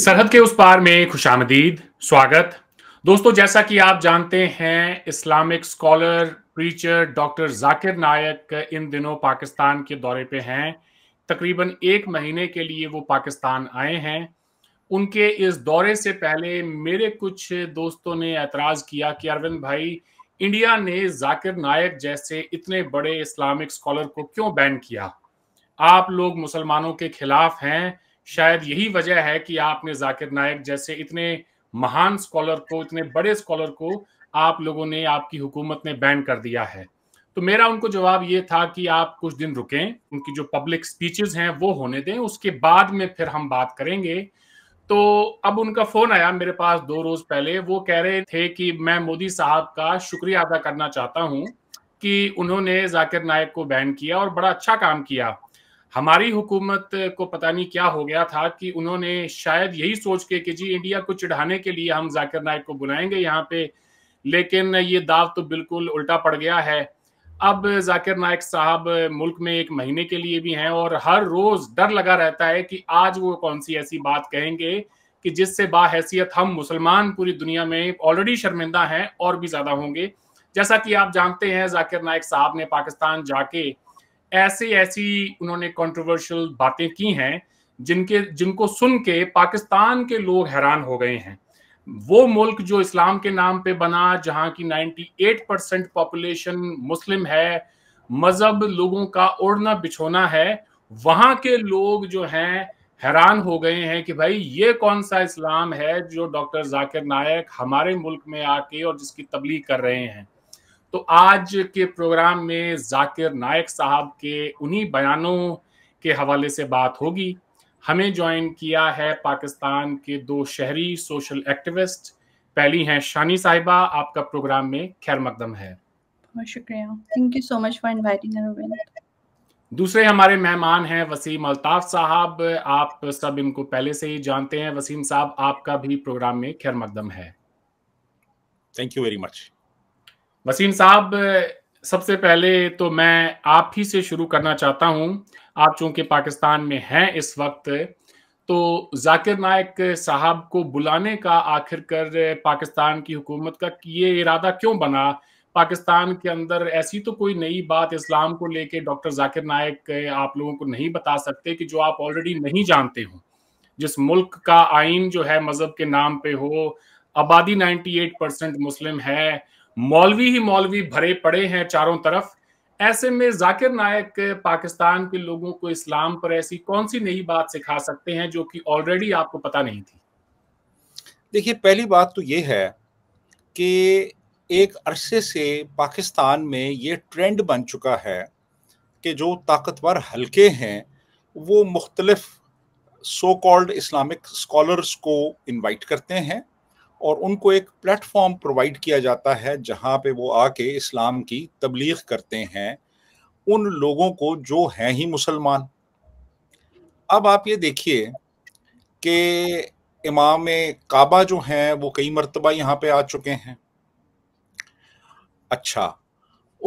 सरहद के उस पार में खुश आमदीद स्वागत दोस्तों जैसा कि आप जानते हैं Islamic scholar preacher doctor Zakir Naik इन दिनों पाकिस्तान के दौरे पे हैं तकरीबन एक महीने के लिए वो पाकिस्तान आए हैं उनके इस दौरे से पहले मेरे कुछ दोस्तों ने एतराज़ किया कि अरविंद भाई इंडिया ने जाकिर नायक जैसे इतने बड़े इस्लामिक स्कॉलर को क्यों बैन किया आप लोग मुसलमानों के खिलाफ हैं शायद यही वजह है कि आपने जाकिर नायक जैसे इतने महान स्कॉलर को इतने बड़े स्कॉलर को आप लोगों ने आपकी हुकूमत ने बैन कर दिया है तो मेरा उनको जवाब ये था कि आप कुछ दिन रुकें उनकी जो पब्लिक स्पीचेस हैं वो होने दें उसके बाद में फिर हम बात करेंगे तो अब उनका फोन आया मेरे पास दो रोज पहले वो कह रहे थे कि मैं मोदी साहब का शुक्रिया अदा करना चाहता हूँ कि उन्होंने जाकिर नायक को बैन किया और बड़ा अच्छा काम किया हमारी हुकूमत को पता नहीं क्या हो गया था कि उन्होंने शायद यही सोच के कि जी इंडिया को चढ़ाने के लिए हम जाकिर नायक को बुलाएंगे यहाँ पे लेकिन ये दाव तो बिल्कुल उल्टा पड़ गया है अब जाकिर नायक साहब मुल्क में एक महीने के लिए भी हैं और हर रोज डर लगा रहता है कि आज वो कौन सी ऐसी बात कहेंगे कि जिससे बाहैसियत हम मुसलमान पूरी दुनिया में ऑलरेडी शर्मिंदा हैं और भी ज्यादा होंगे जैसा कि आप जानते हैं जाकिर नायक साहब ने पाकिस्तान जाके ऐसे ऐसी उन्होंने कंट्रोवर्शियल बातें की हैं जिनके जिनको सुन के पाकिस्तान के लोग हैरान हो गए हैं वो मुल्क जो इस्लाम के नाम पे बना जहाँ की 98 परसेंट पॉपुलेशन मुस्लिम है मजहब लोगों का ओढ़ना बिछोना है वहाँ के लोग जो हैं हैरान हो गए हैं कि भाई ये कौन सा इस्लाम है जो डॉक्टर जाकिर नायक हमारे मुल्क में आके और जिसकी तबलीग कर रहे हैं तो आज के प्रोग्राम में जाकिर नायक साहब के उन्हीं बयानों के हवाले से बात होगी हमें ज्वाइन किया है पाकिस्तान के दो शहरी सोशल एक्टिविस्ट पहली हैं शानी साहिबा आपका प्रोग्राम में खैर मकदम है thank you so much for inviting दूसरे हमारे मेहमान हैं वसीम अल्ताफ साहब आप सब इनको पहले से ही जानते हैं वसीम साहब आपका भी प्रोग्राम में खैर मकदम है thank you very much Wasim साहब सबसे पहले तो मैं आप ही से शुरू करना चाहता हूं आप चूंकि पाकिस्तान में हैं इस वक्त तो जाकिर नायक साहब को बुलाने का आखिरकार पाकिस्तान की हुकूमत का ये इरादा क्यों बना पाकिस्तान के अंदर ऐसी तो कोई नई बात इस्लाम को लेके डॉक्टर जाकिर नायक आप लोगों को नहीं बता सकते कि जो आप ऑलरेडी नहीं जानते हो जिस मुल्क का आइन जो है मजहब के नाम पे हो आबादी 98 परसेंट मुस्लिम है मौलवी ही मौलवी भरे पड़े हैं चारों तरफ ऐसे में जाकिर नायक पाकिस्तान के लोगों को इस्लाम पर ऐसी कौन सी नई बात सिखा सकते हैं जो कि ऑलरेडी आपको पता नहीं थी देखिए पहली बात तो ये है कि एक अरसे से पाकिस्तान में ये ट्रेंड बन चुका है कि जो ताकतवर हलके हैं वो मुख्तलफ सो कॉल्ड इस्लामिक स्कॉलर्स को इनवाइट करते हैं और उनको एक प्लेटफॉर्म प्रोवाइड किया जाता है जहाँ पे वो आके इस्लाम की तबलीग करते हैं उन लोगों को जो हैं ही मुसलमान अब आप ये देखिए कि इमाम काबा जो हैं वो कई मरतबा यहाँ पे आ चुके हैं अच्छा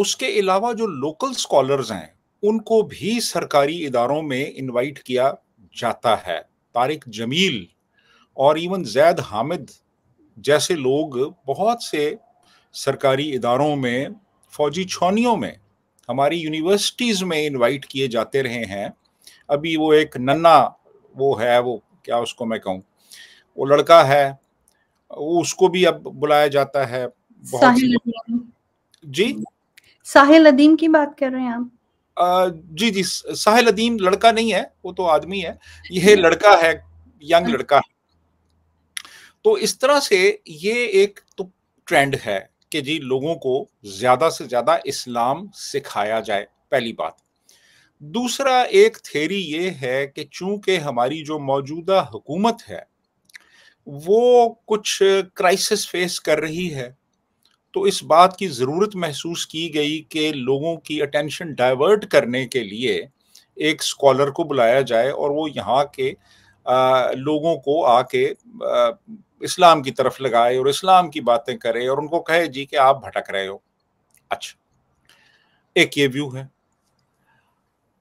उसके अलावा जो लोकल स्कॉलर्स हैं उनको भी सरकारी इदारों में इनवाइट किया जाता है तारिक जमील और इवन जैद हामिद जैसे लोग बहुत से सरकारी इदारों में फौजी छौनियों में हमारी यूनिवर्सिटीज़ में इनवाइट किए जाते रहे हैं अभी वो एक नन्ना वो है वो क्या उसको मैं कहूँ वो लड़का है वो उसको भी अब बुलाया जाता है बहुत जी साहिल अदीम की बात कर रहे हैं आप जी जी साहिल अदीम लड़का नहीं है वो तो आदमी है यह लड़का है यंग हाँ। लड़का है तो इस तरह से ये एक तो ट्रेंड है कि जी लोगों को ज्यादा से ज्यादा इस्लाम सिखाया जाए पहली बात दूसरा एक थेरी ये है कि चूंकि हमारी जो मौजूदा हुकूमत है वो कुछ क्राइसिस फेस कर रही है तो इस बात की ज़रूरत महसूस की गई कि लोगों की अटेंशन डाइवर्ट करने के लिए एक स्कॉलर को बुलाया जाए और वो यहाँ के लोगों को आके इस्लाम की तरफ लगाए और इस्लाम की बातें करे और उनको कहे जी कि आप भटक रहे हो अच्छा एक ये व्यू है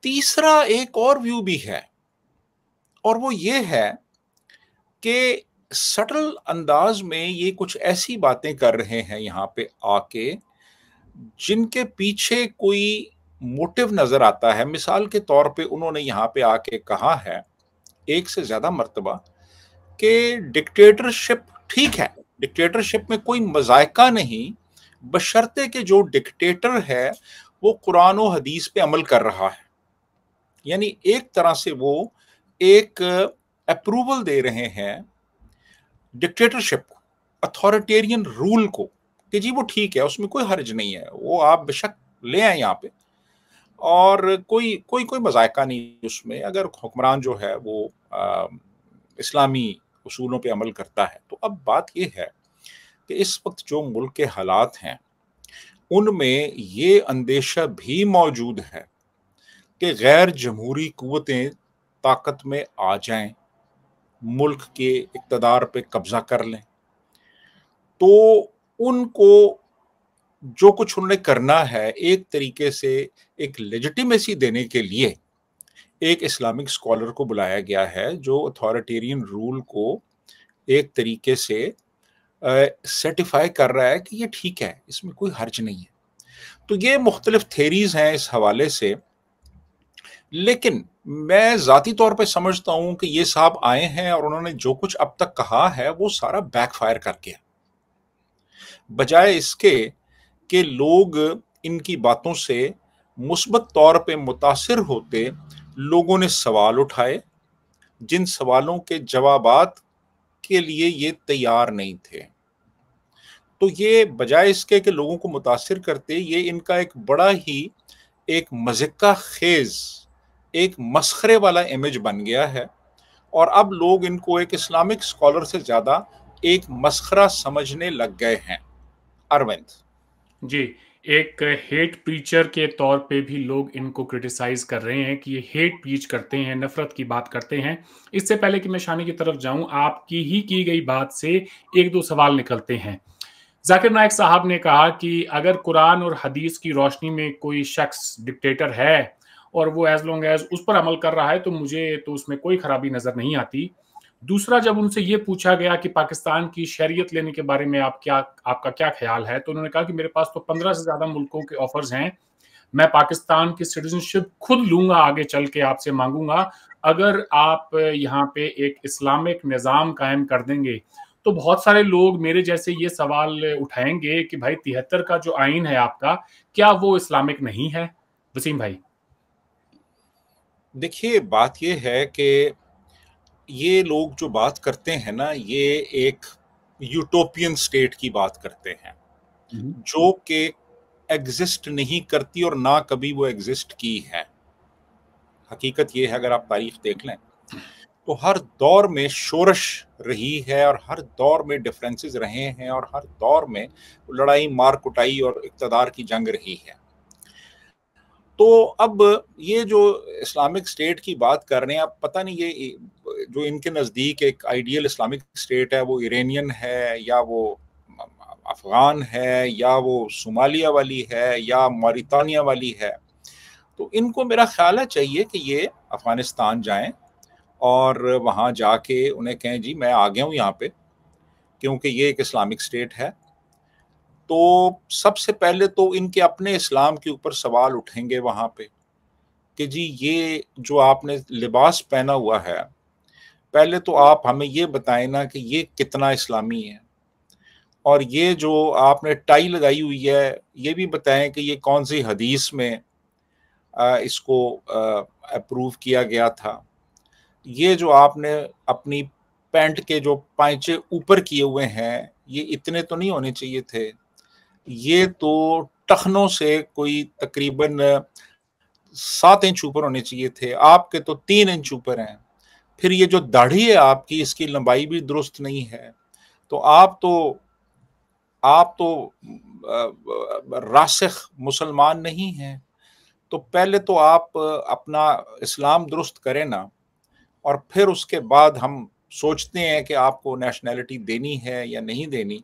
तीसरा एक और व्यू भी है और वो ये है कि सटल अंदाज में ये कुछ ऐसी बातें कर रहे हैं यहाँ पे आके जिनके पीछे कोई मोटिव नजर आता है मिसाल के तौर पे उन्होंने यहाँ पे आके कहा है एक से ज्यादा मरतबा कि डिक्टेटरशिप ठीक है डिक्टेटरशिप में कोई मजायका नहीं बशर्ते के जो डिक्टेटर है वो कुरान और हदीस पे अमल कर रहा है यानी एक तरह से वो एक अप्रूवल दे रहे हैं डिक्टेटरशिप को अथॉरिटेरियन रूल को कि जी वो ठीक है उसमें कोई हर्ज नहीं है वो आप बेशक ले आए यहाँ पे और कोई कोई कोई मजायका नहीं उसमें अगर हुक्मरान जो है वो आ, इस्लामी असूलों पे अमल करता है तो अब बात यह है कि इस वक्त जो मुल्क के हालात हैं उनमें ये अंदेशा भी मौजूद है कि गैर जमहूरी क़वतें ताकत में आ जाएं मुल्क के इकतदार पे कब्ज़ा कर लें तो उनको जो कुछ उन्हें करना है एक तरीके से एक लेजिटिमेसी देने के लिए एक इस्लामिक स्कॉलर को बुलाया गया है जो अथॉरिटेरियन रूल को एक तरीके से सर्टिफाई कर रहा है कि ये ठीक है इसमें कोई हर्ज नहीं है तो ये मुख्तलिफ थेरीज हैं इस हवाले से लेकिन मैं ज़ाती तौर पे समझता हूँ कि ये साहब आए हैं और उन्होंने जो कुछ अब तक कहा है वो सारा बैकफायर कर गया बजाय इसके कि लोग इनकी बातों से मुस्बत तौर पे मुतासर होते लोगों ने सवाल उठाए जिन सवालों के जवाब के लिए ये तैयार नहीं थे तो ये बजाय इसके कि लोगों को मुतासर करते ये इनका एक बड़ा ही एक मजिका खेज एक मसखरे वाला इमेज बन गया है और अब लोग इनको एक इस्लामिक स्कॉलर से ज़्यादा एक मसखरा समझने लग गए हैं अरविंद जी एक हेट प्रीचर के तौर पे भी लोग इनको क्रिटिसाइज कर रहे हैं कि ये हेट प्रीच करते हैं नफरत की बात करते हैं इससे पहले कि मैं शानी की तरफ जाऊं आपकी ही की गई बात से एक दो सवाल निकलते हैं जाकिर नायक साहब ने कहा कि अगर कुरान और हदीस की रोशनी में कोई शख्स डिक्टेटर है और वो एज लॉन्ग एज उस पर अमल कर रहा है तो मुझे तो उसमें कोई खराबी नजर नहीं आती दूसरा जब उनसे ये पूछा गया कि पाकिस्तान की शहरियत लेने के बारे में आप क्या आपका क्या ख्याल है तो उन्होंने कहा कि मेरे पास तो पंद्रह से ज्यादा मुल्कों के ऑफर्स हैं मैं पाकिस्तान की सिटीजनशिप खुद लूंगा आगे चल के आपसे मांगूंगा अगर आप यहाँ पे एक इस्लामिक निज़ाम कायम कर देंगे तो बहुत सारे लोग मेरे जैसे ये सवाल उठाएंगे कि भाई तिहत्तर का जो आइन है आपका क्या वो इस्लामिक नहीं है वसीम भाई देखिए बात यह है कि ये लोग जो बात करते हैं ना ये एक यूटोपियन स्टेट की बात करते हैं हम्म। जो कि एग्जिस्ट नहीं करती और ना कभी वो एग्जिस्ट की है हकीकत ये है अगर आप तारीख देख लें तो हर दौर में शोरश रही है और हर दौर में डिफरेंसेस रहे हैं और हर दौर में लड़ाई मार कुटाई और इकतदार की जंग रही है तो अब ये जो इस्लामिक स्टेट की बात कर रहे हैं आप पता नहीं ये जो इनके नज़दीक एक आइडियल इस्लामिक स्टेट है वो इरेनियन है या वो अफ़गान है या वो सोमालिया वाली है या मौरितानिया वाली है तो इनको मेरा ख्याल है चाहिए कि ये अफ़गानिस्तान जाएं और वहाँ जाके उन्हें कहें जी मैं आ गया हूँ यहाँ पे क्योंकि ये एक इस्लामिक स्टेट है तो सबसे पहले तो इनके अपने इस्लाम के ऊपर सवाल उठेंगे वहाँ पे कि जी ये जो आपने लिबास पहना हुआ है पहले तो आप हमें ये बताएं ना कि ये कितना इस्लामी है और ये जो आपने टाई लगाई हुई है ये भी बताएं कि ये कौन सी हदीस में इसको अप्रूव किया गया था ये जो आपने अपनी पैंट के जो पैंचे ऊपर किए हुए हैं ये इतने तो नहीं होने चाहिए थे ये तो टखनों से कोई तकरीबन सात इंच ऊपर होने चाहिए थे आपके तो तीन इंच ऊपर हैं फिर ये जो दाढ़ी है आपकी इसकी लंबाई भी दुरुस्त नहीं है तो आप तो आप तो रासिख मुसलमान नहीं हैं तो पहले तो आप अपना इस्लाम दुरुस्त करें ना और फिर उसके बाद हम सोचते हैं कि आपको नेशनैलिटी देनी है या नहीं देनी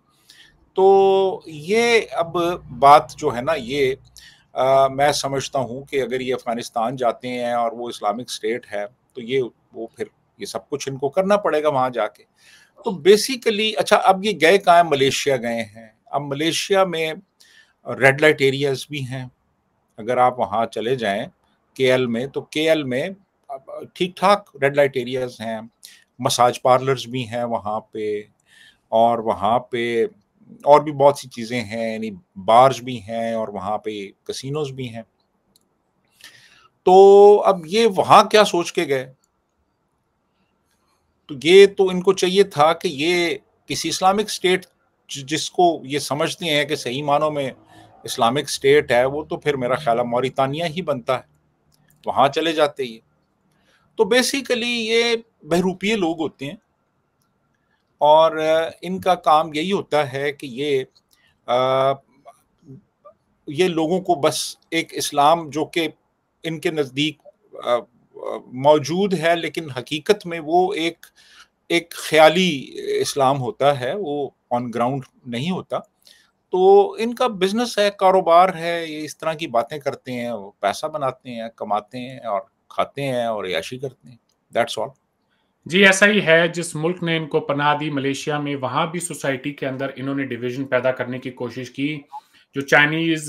तो ये अब बात जो है ना ये आ, मैं समझता हूँ कि अगर ये अफगानिस्तान जाते हैं और वो इस्लामिक स्टेट है तो ये वो फिर ये सब कुछ इनको करना पड़ेगा वहाँ जाके तो बेसिकली अच्छा अब ये गए कहाँ मलेशिया गए हैं अब मलेशिया में रेड लाइट एरियाज भी हैं अगर आप वहाँ चले जाएं के में तो के में ठीक ठाक रेड लाइट एरियाज हैं मसाज पार्लर्स भी हैं वहाँ पे और वहाँ पे और भी बहुत सी चीज़ें हैं यानी बार्स भी हैं और वहां पे कसिनोज भी हैं तो अब ये वहाँ क्या सोच के गए तो ये तो इनको चाहिए था कि ये किसी इस्लामिक स्टेट जिसको ये समझते हैं कि सही मानों में इस्लामिक स्टेट है वो तो फिर मेरा ख्याल है मोरितानिया ही बनता है वहां चले जाते ये तो बेसिकली ये बहरूपीय लोग होते हैं और इनका काम यही होता है कि ये आ, ये लोगों को बस एक इस्लाम जो कि इनके नज़दीक मौजूद है लेकिन हकीकत में वो एक एक ख्याली इस्लाम होता है वो ऑन ग्राउंड नहीं होता तो इनका बिजनेस है कारोबार है ये इस तरह की बातें करते हैं पैसा बनाते हैं कमाते हैं और खाते हैं और याशी करते हैं दैट्स ऑल जी ऐसा ही है जिस मुल्क ने इनको पनाह दी मलेशिया में वहां भी सोसाइटी के अंदर इन्होंने डिवीजन पैदा करने की कोशिश की जो चाइनीज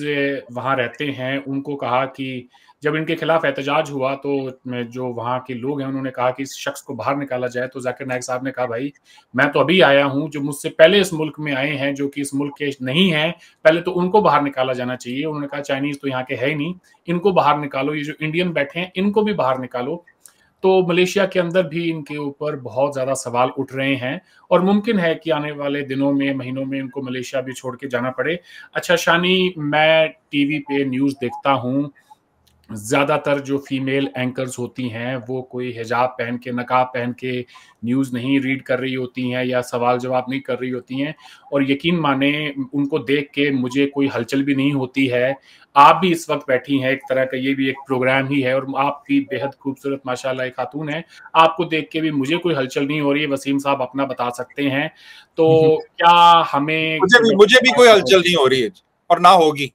वहां रहते हैं उनको कहा कि जब इनके खिलाफ एहतजाज हुआ तो जो वहाँ के लोग हैं उन्होंने कहा कि इस शख्स को बाहर निकाला जाए तो जाकिर नायक साहब ने कहा भाई मैं तो अभी आया हूं जो मुझसे पहले इस मुल्क में आए हैं जो कि इस मुल्क के नहीं हैं पहले तो उनको बाहर निकाला जाना चाहिए उन्होंने कहा चाइनीज तो यहाँ के है ही नहीं इनको बाहर निकालो ये जो इंडियन बैठे हैं इनको भी बाहर निकालो तो मलेशिया के अंदर भी इनके ऊपर बहुत ज़्यादा सवाल उठ रहे हैं और मुमकिन है कि आने वाले दिनों में महीनों में इनको मलेशिया भी छोड़ के जाना पड़े अच्छा शानी मैं टीवी पे न्यूज़ देखता हूँ ज़्यादातर जो फीमेल एंकर्स होती हैं वो कोई हिजाब पहन के नकाब पहन के न्यूज़ नहीं रीड कर रही होती हैं या सवाल जवाब नहीं कर रही होती हैं और यकीन माने उनको देख के मुझे कोई हलचल भी नहीं होती है आप भी इस वक्त बैठी हैं एक तरह का ये भी एक प्रोग्राम ही है और आपकी बेहद खूबसूरत माशाल्लाह एक खातून है आपको देख के भी मुझे कोई हलचल नहीं हो रही है वसीम साहब अपना बता सकते हैं तो हम्म। क्या हमें मुझे भी मुझे भी कोई हलचल नहीं हो रही है और ना होगी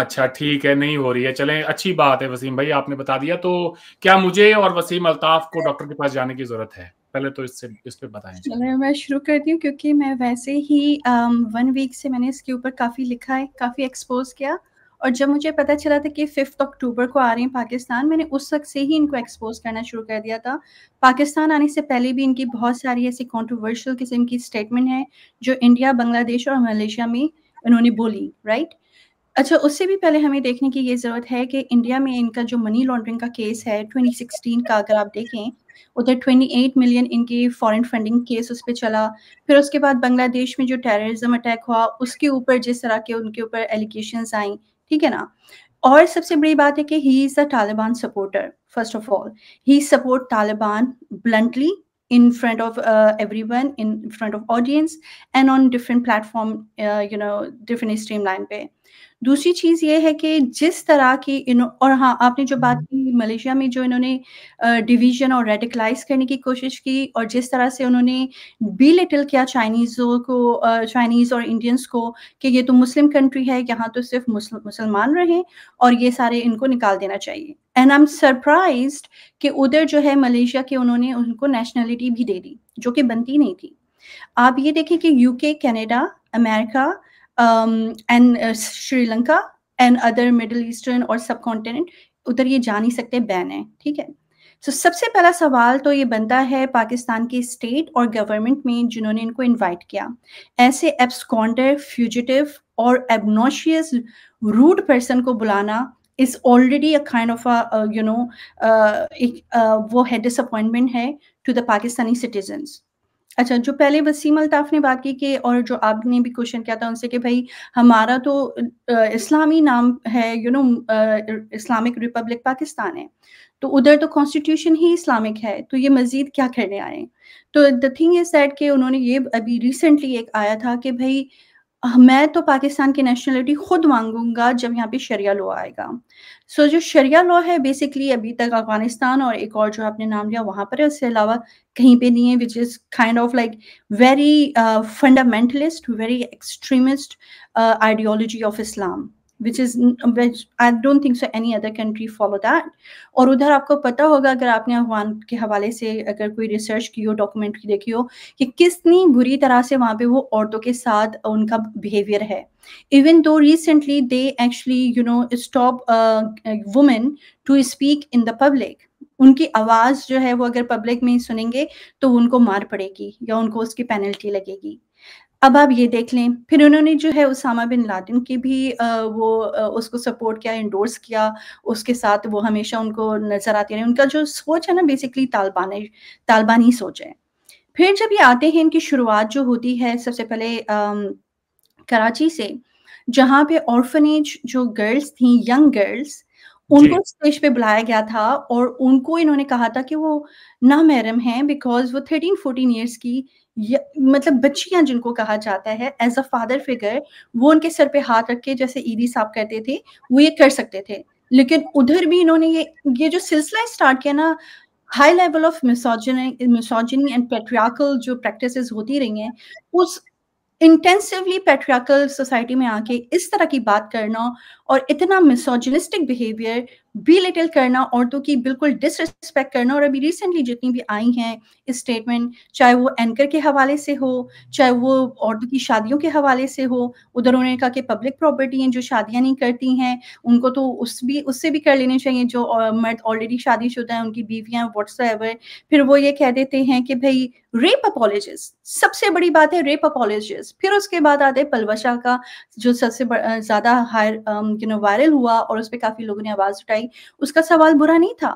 अच्छा ठीक है नहीं हो रही है चलें अच्छी बात है वसीम भाई आपने बता दिया तो क्या मुझे और वसीम अल्ताफ को डॉक्टर के पास जाने की जरूरत है पहले तो इससे इस पे बताएं चलें मैं शुरू करती हूँ क्योंकि मैं वैसे ही वन वीक से मैंने इसके ऊपर काफ़ी लिखा है काफ़ी एक्सपोज किया और जब मुझे पता चला था कि फिफ्थ अक्टूबर को आ रही हैं पाकिस्तान मैंने उस वक्त से ही इनको एक्सपोज करना शुरू कर दिया था पाकिस्तान आने से पहले भी इनकी बहुत सारी ऐसी कॉन्ट्रोवर्शियल किस्म की स्टेटमेंट है जो इंडिया बांग्लादेश और मलेशिया में इन्होंने बोली राइट right? अच्छा उससे भी पहले हमें देखने की ये ज़रूरत है कि इंडिया में इनका जो मनी लॉन्ड्रिंग का केस है 2016 का अगर आप देखें उधर 28 मिलियन इनकी फॉरेन फंडिंग केस उस पर चला फिर उसके बाद बांग्लादेश में जो टेररिज्म अटैक हुआ उसके ऊपर जिस तरह के उनके ऊपर एलिगेशन आई ठीक है ना और सबसे बड़ी बात है कि he is the Taliban supporter first of all he support Taliban bluntly in front of uh, everyone in front of audience and on different platform uh, you know different streamline pay दूसरी चीज ये है कि जिस तरह की और हाँ आपने जो बात हम्म। की मलेशिया में जो इन्होंने डिवीजन और रेडिकलाइज करने की कोशिश की और जिस तरह से उन्होंने बी लिटिल किया चाइनीज़ों को चाइनीज़ और इंडियंस को कि ये तो मुस्लिम कंट्री है यहाँ तो सिर्फ मुसलमान रहें और ये सारे इनको निकाल देना चाहिए एंड आई एम सरप्राइज कि उधर जो है मलेशिया के उन्होंने उनको नेशनैलिटी भी दे दी जो कि बनती नहीं थी आप ये देखें कि UK Canada America um, and uh, Sri Lanka and other Middle Eastern और सब कॉन्टिनेंट उधर ये जा नहीं सकते बैन है ठीक है सो so, सबसे पहला सवाल तो ये बनता है पाकिस्तान के स्टेट और गवर्नमेंट में जिन्होंने इनको इनवाइट किया ऐसे एब्सकॉन्डर फ्यूजिटिव और एबनोशियस रूड पर्सन को बुलाना is already a kind of you know वो है डिसअपॉइंटमेंट है टू द पाकिस्तानी सिटीजन्स अच्छा जो पहले वसीम अल्ताफ ने बात की कि और जो आपने भी क्वेश्चन किया था उनसे कि भाई हमारा तो इस्लामी नाम है you know Islamic republic Pakistan है तो उधर तो कॉन्स्टिट्यूशन ही इस्लामिक है तो ये मज़ीद क्या करने आए तो द थिंग इज़ दैट कि उन्होंने ये अभी रिसेंटली एक आया था कि भाई मैं तो पाकिस्तान की नेशनलिटी खुद मांगूंगा जब यहाँ पे शरिया लॉ आएगा सो so, जो शरिया लॉ है बेसिकली अभी तक अफगानिस्तान और एक और जो आपने नाम लिया वहां पर है उसके अलावा कहीं पे नहीं है which is kind of like very fundamentalist very extremist ideology of Islam which is which I don't think so any other country follow that और उधर आपको पता होगा अगर आपने अफगान के हवाले से अगर कोई रिसर्च की हो डॉक्यूमेंट्री देखी हो कि कितनी बुरी तरह से वहाँ पे वो औरतों के साथ उनका बिहेवियर है even though recently they actually you know stop women to speak in the public उनकी आवाज़ जो है वो अगर पब्लिक में सुनेंगे तो उनको मार पड़ेगी या उनको उसकी पेनल्टी लगेगी अब आप ये देख लें फिर उन्होंने जो है उसामा बिन लादिन की भी वो उसको सपोर्ट किया इंडोर्स किया उसके साथ वो हमेशा उनको नजर आती रही उनका जो सोच है ना बेसिकली तालिबान तालिबानी सोच है फिर जब ये आते हैं इनकी शुरुआत जो होती है सबसे पहले आ, कराची से जहाँ पे ऑर्फनेज जो गर्ल्स थी यंग गर्ल्स उनको स्टेज पे बुलाया गया था और उनको इन्होंने कहा था कि वो ना महरम है बिकॉज वो थर्टीन फोर्टीन ईयर्स की मतलब बच्चियां जिनको कहा जाता है एज अ फादर फिगर वो उनके सर पे हाथ रख के जैसे ईदी e साहब करते थे वो ये कर सकते थे लेकिन उधर भी इन्होंने ये ये जो सिलसिला स्टार्ट किया ना high level of misogyny misogyny and patriarchal जो प्रैक्टिस होती रही हैं उस इंटेंसिवली पेट्रियाकल सोसाइटी में आके इस तरह की बात करना और इतना मिसोजिनिस्टिक बिहेवियर बी लिटिल करना औरतों की बिल्कुल डिसरिस्पेक्ट करना और अभी रिसेंटली जितनी भी आई हैं इस स्टेटमेंट चाहे वो एंकर के हवाले से हो चाहे वो औरतों की शादियों के हवाले से हो उधर उन्होंने कहा कि पब्लिक प्रॉपर्टी हैं जो शादियां नहीं करती हैं उनको तो उस भी उससे भी कर लेने चाहिए जो मर्द ऑलरेडी शादी शुदा है उनकी बीवियाँ व्हाट्स एवर फिर वो ये कह देते हैं कि भाई रेप अपोलॉजिस्ट सबसे बड़ी बात है रेप अपोलॉजिस्ट फिर उसके बाद आते पलवशा का जो सबसे ज्यादा हायर यू नो वायरल हुआ और उस पर काफी लोगों ने आवाज उठाई उसका सवाल बुरा नहीं था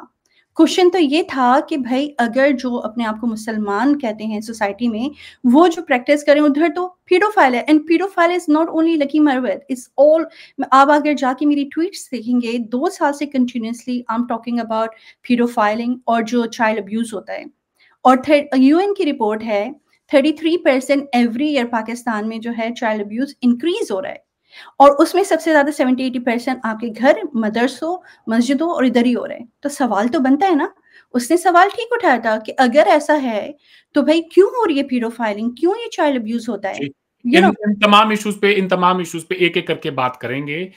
क्वेश्चन तो ये था कि भाई अगर जो अपने आप को मुसलमान कहते हैं सोसाइटी में वो जो प्रैक्टिस करें उधर तो पीडोफाइल है and paedophile is not only Lucky Marwat is all आप अगर जाके मेरी ट्वीट्स देखेंगे दो साल से continuously I am talking about paedophiling और जो चाइल्ड अब्यूज होता है और यूएन की रिपोर्ट है thirty three percent every year Pakistan में जो है चाइल्ड अब्यूज इंक्रीज हो रहा है और उसमें सबसे ज्यादा सेवेंटी एटी परसेंट आपके घर मदरसों मस्जिदों और इधर ही हो रहे हैं तो सवाल तो बनता है ना उसने सवाल ठीक उठाया था कि अगर ऐसा है तो भाई क्यों हो रही है पीरो फाइलिंग क्यों ये चाइल्ड अब्यूज होता है इन, इन तमाम इश्यूज पे इन तमाम इश्यूज पे एक एक करके बात करेंगे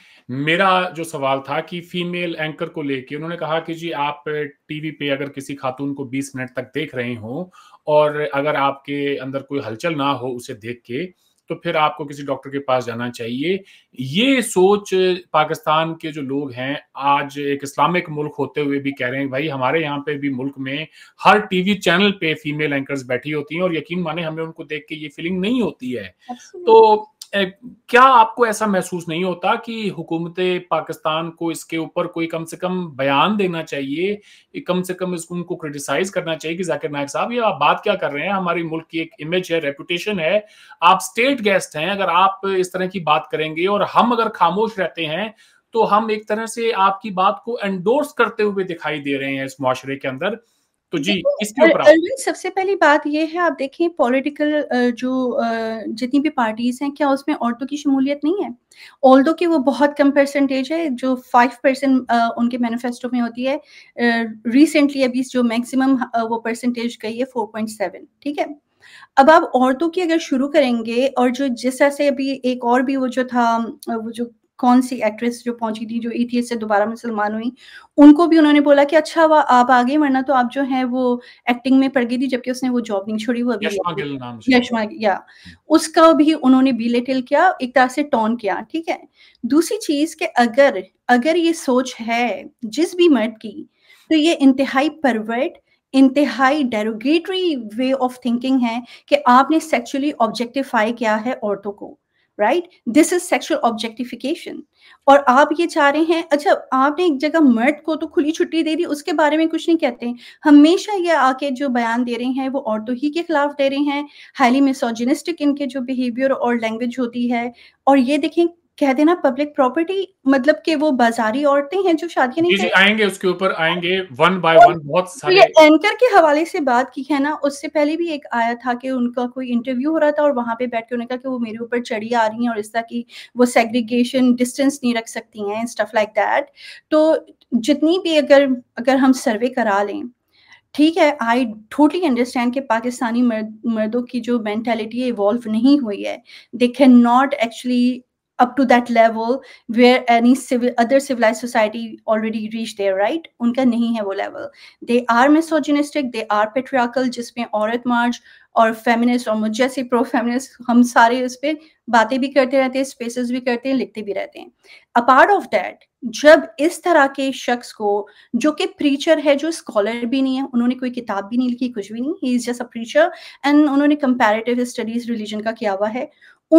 मेरा जो सवाल था कि फीमेल एंकर को लेके उन्होंने कहा कि जी आप टीवी पे अगर किसी खातून को 20 मिनट तक देख रहे हो और अगर आपके अंदर कोई हलचल ना हो उसे देख के तो फिर आपको किसी डॉक्टर के पास जाना चाहिए ये सोच पाकिस्तान के जो लोग हैं आज एक इस्लामिक मुल्क होते हुए भी कह रहे हैं भाई हमारे यहाँ पे भी मुल्क में हर टीवी चैनल पे फीमेल एंकर्स बैठी होती हैं और यकीन माने हमें उनको देख के ये फीलिंग नहीं होती है तो क्या आपको ऐसा महसूस नहीं होता कि हुकूमत पाकिस्तान को इसके ऊपर कोई कम से कम बयान देना चाहिए कम से कम इसको उनको क्रिटिसाइज करना चाहिए कि जाकिर नायक साहब ये आप बात क्या कर रहे हैं हमारे मुल्क की एक इमेज है रेपुटेशन है आप स्टेट गेस्ट हैं अगर आप इस तरह की बात करेंगे और हम अगर खामोश रहते हैं तो हम एक तरह से आपकी बात को एंडोर्स करते हुए दिखाई दे रहे हैं इस माशरे के अंदर तो जी इसके ऊपर सबसे पहली बात ये है आप देखें पॉलिटिकल जो जितनी भी पार्टीज हैं क्या उसमें औरतों की शमूलियत नहीं है ऑल दो कि वो बहुत कम परसेंटेज है जो फाइव परसेंट उनके मैनिफेस्टो में होती है रिसेंटली अभी जो मैक्सिमम वो परसेंटेज गई है फोर पॉइंट सेवन ठीक है अब आप औरतों की अगर शुरू करेंगे और जो जिस तरह से अभी एक और भी वो जो था वो जो कौन सी एक्ट्रेस जो पहुंची थी जो ईटीएस से दोबारा मुसलमान हुई उनको भी उन्होंने बोला कि अच्छा वह आप आ गए वरना तो आप जो है वो एक्टिंग में पड़ गई थी जबकि उसने वो जॉब नहीं छोड़ी वो अभी यशमा या उसका भी उन्होंने लेटिल किया एक तरह से टॉन किया ठीक है दूसरी चीज के अगर अगर ये सोच है जिस भी मर्द की तो ये इंतहाई परवर्ट इंतहाई डेरोगेटरी वे ऑफ थिंकिंग है कि आपने सेक्चुअली ऑब्जेक्टिफाई किया है औरतों को right this is sexual objectification और आप ये चाह रहे हैं अच्छा आपने एक जगह मर्द को तो खुली छुट्टी दे दी उसके बारे में कुछ नहीं कहते हैं हमेशा ये आके जो बयान दे रहे हैं वो औरतों ही के खिलाफ दे रहे हैं हाईली मिसोजिनिस्टिक इनके जो बिहेवियर और लैंग्वेज होती है और ये देखें कह देना पब्लिक प्रॉपर्टी मतलब के वो बाजारी औरतें हैं जो शादियां नहीं जी, जी आएंगे उसके ऊपर आएंगे वन बाय वन बहुत तो सारे ये एंकर के हवाले से बात की है ना उससे पहले भी एक आया था कि उनका कोई इंटरव्यू हो रहा था और वहां पे बैठ के उन्होंने कहा कि वो मेरे ऊपर चढ़ी आ रही हैं और इस तरह की वो सेग्रीगेशन डिस्टेंस नहीं रख सकती हैं स्टफ लाइक दैट तो जितनी भी अगर अगर हम सर्वे करा लें ठीक है आई टोटली अंडरस्टैंड कि पाकिस्तानी मर्द मर्दों की जो मैंटेलिटी है इवॉल्व नहीं हुई है they can not actually up to that level where any civil other civilise society already reach there right उनका नहीं है वो level they are misogynistic they are patriarchal जिसमें औरत मार्च और फेमिनिस्ट और मुझ जैसे प्रो फेमिनिस्ट हम सारे उस पर बातें भी करते रहते हैं स्पेसिस भी करते हैं लिखते भी रहते हैं अ पार्ट ऑफ दैट जब इस तरह के शख्स को जो कि प्रीचर है जो स्कॉलर भी नहीं है उन्होंने कोई किताब भी नहीं लिखी कुछ भी नहीं he is just a preacher and उन्होंने कंपेरेटिव स्टडीज रिलीजन का किया हुआ है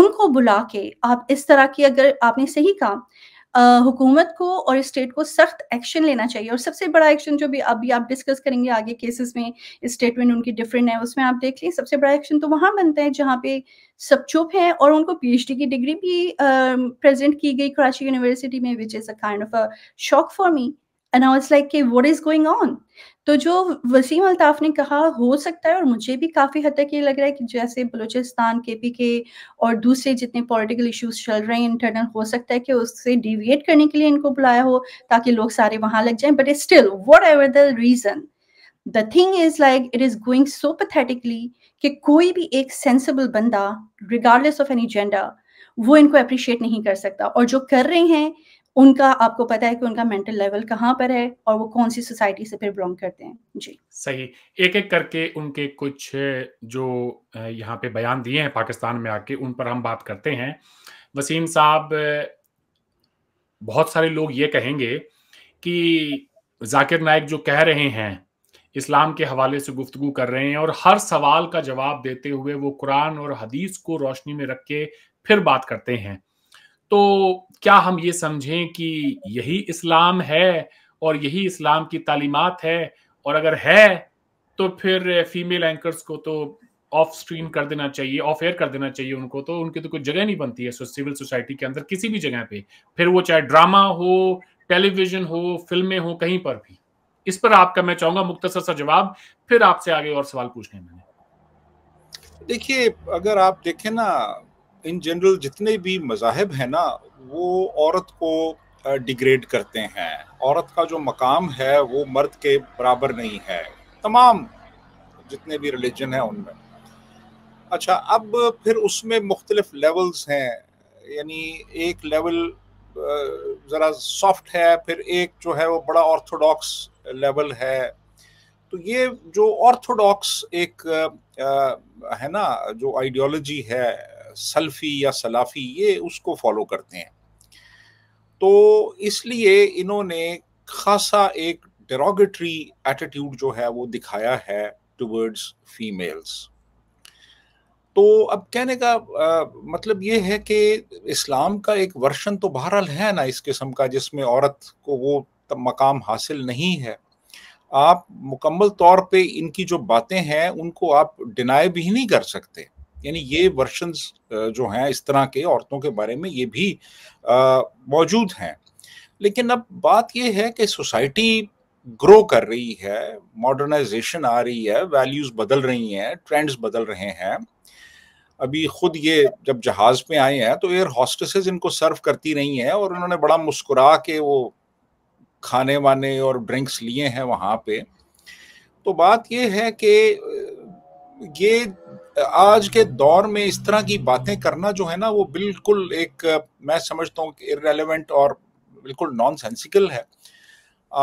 उनको बुला के आप इस तरह की अगर आपने सही कहा हुकूमत को और स्टेट को सख्त एक्शन लेना चाहिए और सबसे बड़ा एक्शन जो भी अभी आप डिस्कस करेंगे आगे केसेस में स्टेटमेंट उनकी डिफरेंट है उसमें आप देख लें सबसे बड़ा एक्शन तो वहाँ बनता है जहाँ पे सब चुप हैं और उनको पीएचडी की डिग्री भी प्रेजेंट की गई कराची यूनिवर्सिटी में which is a kind of a shock for me and I was like कि व्हाट इज गोइंग ऑन तो जो वसीम अल्ताफ ने कहा हो सकता है और मुझे भी काफ़ी हद तक ये लग रहा है कि जैसे बलूचिस्तान के पी के और दूसरे जितने पॉलिटिकल इश्यूज चल रहे हैं इंटरनल हो सकता है कि उससे डिविएट करने के लिए इनको बुलाया हो ताकि लोग सारे वहां लग जाएं but still whatever the reason the thing is like it is going so pathetically कि कोई भी एक सेंसिबल बंदा रिगार्डलेस ऑफ एनी जेंडा वो इनको अप्रिशिएट नहीं कर सकता और जो कर रहे हैं उनका आपको पता है कि उनका मेंटल लेवल कहाँ पर है और वो कौन सी सोसाइटी से फिर बिलोंग करते हैं जी सही एक एक करके उनके कुछ जो यहाँ पे बयान दिए हैं पाकिस्तान में आके उन पर हम बात करते हैं वसीम साहब बहुत सारे लोग ये कहेंगे कि जाकिर नायक जो कह रहे हैं इस्लाम के हवाले से गुफ्तगु कर रहे हैं और हर सवाल का जवाब देते हुए वो कुरान और हदीस को रोशनी में रख के फिर बात करते हैं तो क्या हम ये समझें कि यही इस्लाम है और यही इस्लाम की तालीमत है और अगर है तो फिर फीमेल एंकर्स को तो ऑफ स्क्रीन कर देना चाहिए ऑफ एयर कर देना चाहिए उनको तो उनकी तो कोई जगह नहीं बनती है सिविल सोसाइटी के अंदर किसी भी जगह पे फिर वो चाहे ड्रामा हो टेलीविजन हो फिल्में हो कहीं पर भी इस पर आपका मैं चाहूंगा मुख्तसर सा जवाब फिर आपसे आगे और सवाल पूछने मैंने देखिए अगर आप देखें ना इन जनरल जितने भी मजाहब हैं ना वो औरत को डिग्रेड करते हैं औरत का जो मकाम है वो मर्द के बराबर नहीं है तमाम जितने भी रिलीजन हैं उनमें अच्छा अब फिर उसमें मुख्तलिफ लेवल्स हैं यानी एक लेवल ज़रा सॉफ्ट है फिर एक जो है वो बड़ा ऑर्थोडॉक्स लेवल है तो ये जो ऑर्थोडॉक्स एक है ना जो आइडियोलॉजी है सल्फ़ी या सलाफ़ी ये उसको फॉलो करते हैं तो इसलिए इन्होंने खासा एक डेरोगेटरी एटीट्यूड जो है वो दिखाया है टुवर्ड्स फीमेल्स तो अब कहने का आ, मतलब ये है कि इस्लाम का एक वर्षन तो बहरहाल है ना इस किस्म का जिसमें औरत को वो मकाम हासिल नहीं है आप मुकम्मल तौर पे इनकी जो बातें हैं उनको आप डिनाई भी नहीं कर सकते यानी ये वर्षन जो हैं इस तरह के औरतों के बारे में ये भी मौजूद हैं लेकिन अब बात यह है कि सोसाइटी ग्रो कर रही है मॉडर्नाइजेशन आ रही है वैल्यूज़ बदल रही हैं ट्रेंड्स बदल रहे हैं अभी खुद ये जब जहाज पे आए हैं तो एयर हॉस्टेसेस इनको सर्व करती रही हैं और उन्होंने बड़ा मुस्कुरा के वो खाने वाने और ड्रिंक्स लिए हैं वहाँ पे तो बात ये है कि ये आज के दौर में इस तरह की बातें करना जो है ना वो बिल्कुल एक मैं समझता हूँ इरेलीवेंट और बिल्कुल नॉन सेंसिकल है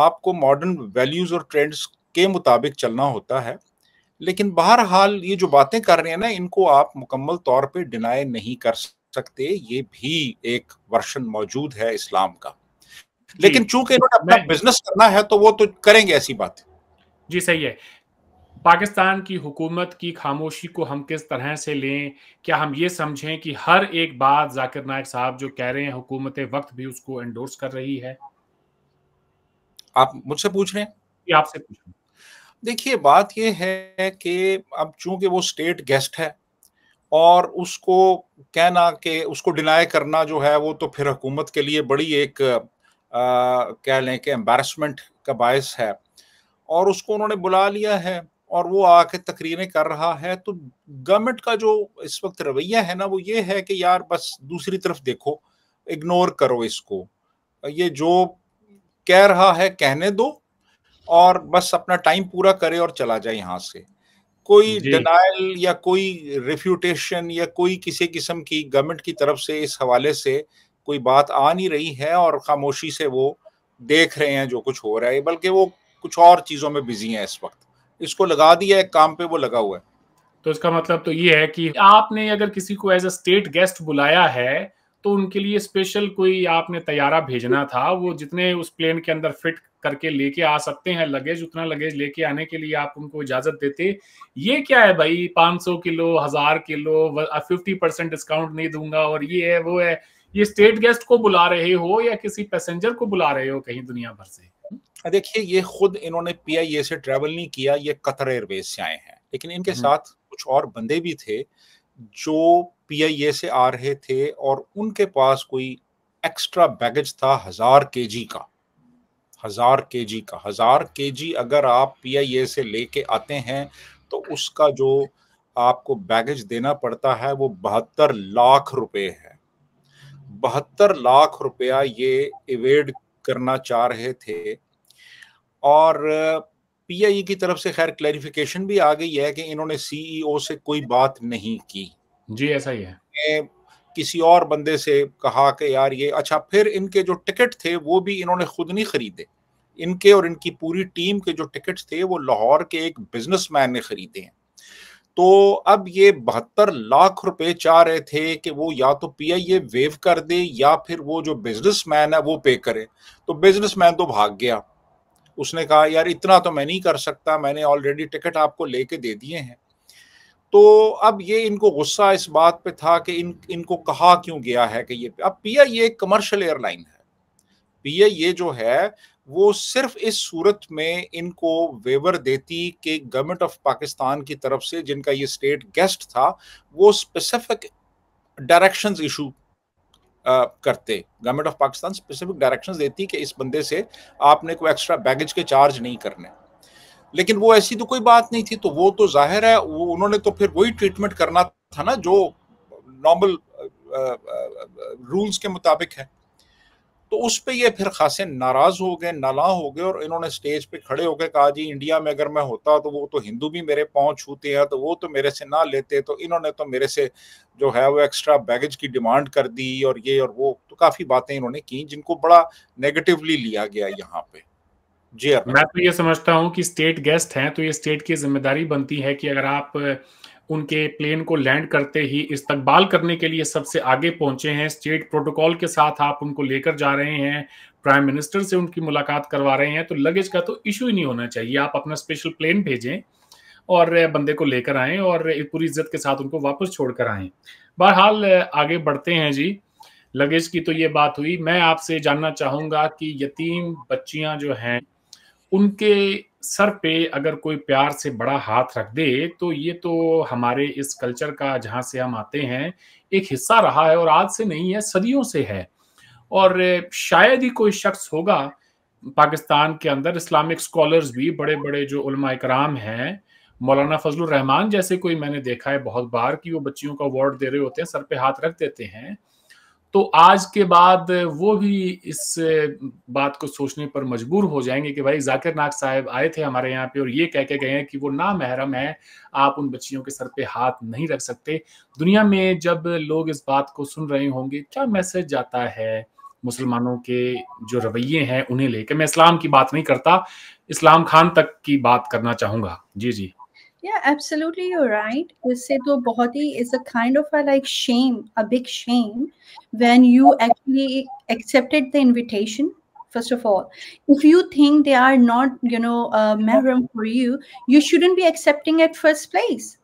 आपको मॉडर्न वैल्यूज और ट्रेंड्स के मुताबिक चलना होता है लेकिन बहरहाल ये जो बातें कर रहे हैं ना इनको आप मुकम्मल तौर पे डिनाई नहीं कर सकते ये भी एक वर्षन मौजूद है इस्लाम का लेकिन चूंकि इन्होंने अपना बिजनेस करना है तो वो तो करेंगे ऐसी बात जी सही है पाकिस्तान की हुकूमत की खामोशी को हम किस तरह से लें क्या हम ये समझें कि हर एक बात जाकिर नायक साहब जो कह रहे हैं हुकूमत वक्त भी उसको एंडोर्स कर रही है आप मुझसे पूछ रहे हैं आपसे पूछ रहे देखिए बात यह है कि अब चूंकि वो स्टेट गेस्ट है और उसको कहना कि उसको डिनाई करना जो है वो तो फिर हुकूमत के लिए बड़ी एक आ, कह लें कि एम्बेरसमेंट का बायस है और उसको उन्होंने बुला लिया है और वो आके तकरीरें कर रहा है तो गवर्नमेंट का जो इस वक्त रवैया है ना वो ये है कि यार बस दूसरी तरफ देखो इग्नोर करो इसको ये जो कह रहा है कहने दो और बस अपना टाइम पूरा करे और चला जाए यहाँ से कोई डिनाइल या कोई रिफ्यूटेशन या कोई किसी किस्म की गवर्नमेंट की तरफ से इस हवाले से कोई बात आ नहीं रही है और खामोशी से वो देख रहे हैं जो कुछ हो रहा है बल्कि वो कुछ और चीज़ों में बिजी है इस वक्त इसको लगा दिया एक काम पे वो लगा हुआ है तो इसका मतलब तो ये है कि आपने अगर किसी को एज अ स्टेट गेस्ट बुलाया है तो उनके लिए स्पेशल कोई आपने तैयारा भेजना था वो जितने उस प्लेन के अंदर फिट करके लेके आ सकते हैं लगेज उतना लगेज लेके आने के लिए आप उनको इजाजत देते ये क्या है भाई 500 किलो हजार किलो फिफ्टी परसेंट डिस्काउंट नहीं दूंगा और ये है वो है ये स्टेट गेस्ट को बुला रहे हो या किसी पैसेंजर को बुला रहे हो कहीं दुनिया भर से देखिए ये खुद इन्होंने पीआईए से ट्रेवल नहीं किया ये कतर एयरवेज से आए हैं लेकिन इनके हम्म। साथ कुछ और बंदे भी थे जो पीआईए से आ रहे थे और उनके पास कोई एक्स्ट्रा बैगेज था हजार के का हजार के का हजार के अगर आप पीआईए से लेके आते हैं तो उसका जो आपको बैगेज देना पड़ता है वो बहत्तर लाख रुपए है बहत्तर लाख रुपया ये इवेड करना चाह रहे थे और पीआईई e की तरफ से खैर क्लैरिफिकेशन भी आ गई है कि इन्होंने सीईओ e से कोई बात नहीं की जी ऐसा ही है किसी और बंदे से कहा कि यार ये अच्छा फिर इनके जो टिकट थे वो भी इन्होंने खुद नहीं खरीदे इनके और इनकी पूरी टीम के जो टिकट थे वो लाहौर के एक बिजनेसमैन ने खरीदे हैं तो अब ये बहत्तर लाख रुपए चाह रहे थे कि वो या तो पी आई ए वेव कर दे या फिर वो जो बिजनेसमैन है वो पे करे तो बिजनेसमैन तो भाग गया उसने कहा यार इतना तो मैं नहीं कर सकता मैंने ऑलरेडी टिकट आपको लेके दे दिए हैं तो अब ये इनको गुस्सा इस बात पे था कि इन इनको कहा क्यों गया है कि ये अब पिया ये एक कमर्शियल एयरलाइन है पिया ये जो है वो सिर्फ इस सूरत में इनको वेवर देती कि गवर्नमेंट ऑफ पाकिस्तान की तरफ से जिनका ये स्टेट गेस्ट था वो स्पेसिफिक डायरेक्शंस इशू करते government of Pakistan specific directions देती कि इस बंदे से आपने कोई एक्स्ट्रा बैगेज के चार्ज नहीं करने लेकिन वो ऐसी तो कोई बात नहीं थी तो वो तो जाहिर है वो उन्होंने तो फिर वही ट्रीटमेंट करना था ना जो नॉर्मल रूल्स के मुताबिक है तो उस पर ये फिर खासे नाराज हो गए नला हो गए और इन्होंने स्टेज पे खड़े होकर कहा जी इंडिया में अगर मैं होता तो वो तो हिंदू भी मेरे पाँव छूते हैं तो वो तो मेरे से ना लेते तो इन्होंने तो मेरे से जो है वो एक्स्ट्रा बैगेज की डिमांड कर दी और ये और वो तो काफी बातें इन्होंने की जिनको बड़ा नेगेटिवली लिया गया यहाँ पे जी मैं तो ये समझता हूँ कि स्टेट गेस्ट हैं तो ये स्टेट की जिम्मेदारी बनती है कि अगर आप उनके प्लेन को लैंड करते ही इस्तकबाल करने के लिए सबसे आगे पहुंचे हैं स्टेट प्रोटोकॉल के साथ आप उनको लेकर जा रहे हैं प्राइम मिनिस्टर से उनकी मुलाकात करवा रहे हैं तो लगेज का तो इशू ही नहीं होना चाहिए आप अपना स्पेशल प्लेन भेजें और बंदे को लेकर आए और पूरी इज्जत के साथ उनको वापस छोड़ कर आए बहरहाल आगे बढ़ते हैं जी लगेज की तो ये बात हुई मैं आपसे जानना चाहूंगा कि यतीम बच्चियां जो हैं उनके सर पे अगर कोई प्यार से बड़ा हाथ रख दे तो ये तो हमारे इस कल्चर का जहाँ से हम आते हैं एक हिस्सा रहा है और आज से नहीं है सदियों से है और शायद ही कोई शख्स होगा पाकिस्तान के अंदर इस्लामिक स्कॉलर्स भी बड़े बड़े जो उलमा इकराम हैं मौलाना फजल रहमान जैसे कोई मैंने देखा है बहुत बार कि वो बच्चियों को अवार्ड दे रहे होते हैं सर पे हाथ रख देते हैं तो आज के बाद वो भी इस बात को सोचने पर मजबूर हो जाएंगे कि भाई जाकिर नाग साहब आए थे हमारे यहाँ पे और ये कह के गए हैं कि वो ना महरम है आप उन बच्चियों के सर पे हाथ नहीं रख सकते दुनिया में जब लोग इस बात को सुन रहे होंगे क्या मैसेज जाता है मुसलमानों के जो रवैये हैं उन्हें लेकर मैं इस्लाम की बात नहीं करता इस्लाम खान तक की बात करना चाहूंगा जी जी Yeah, absolutely. You're right. इससे तो बहुत ही it's a kind of a like shame, a big shame, when you actually accepted the invitation. First of all, if you think they are not, you know, uh, for you, you shouldn't be accepting at first place.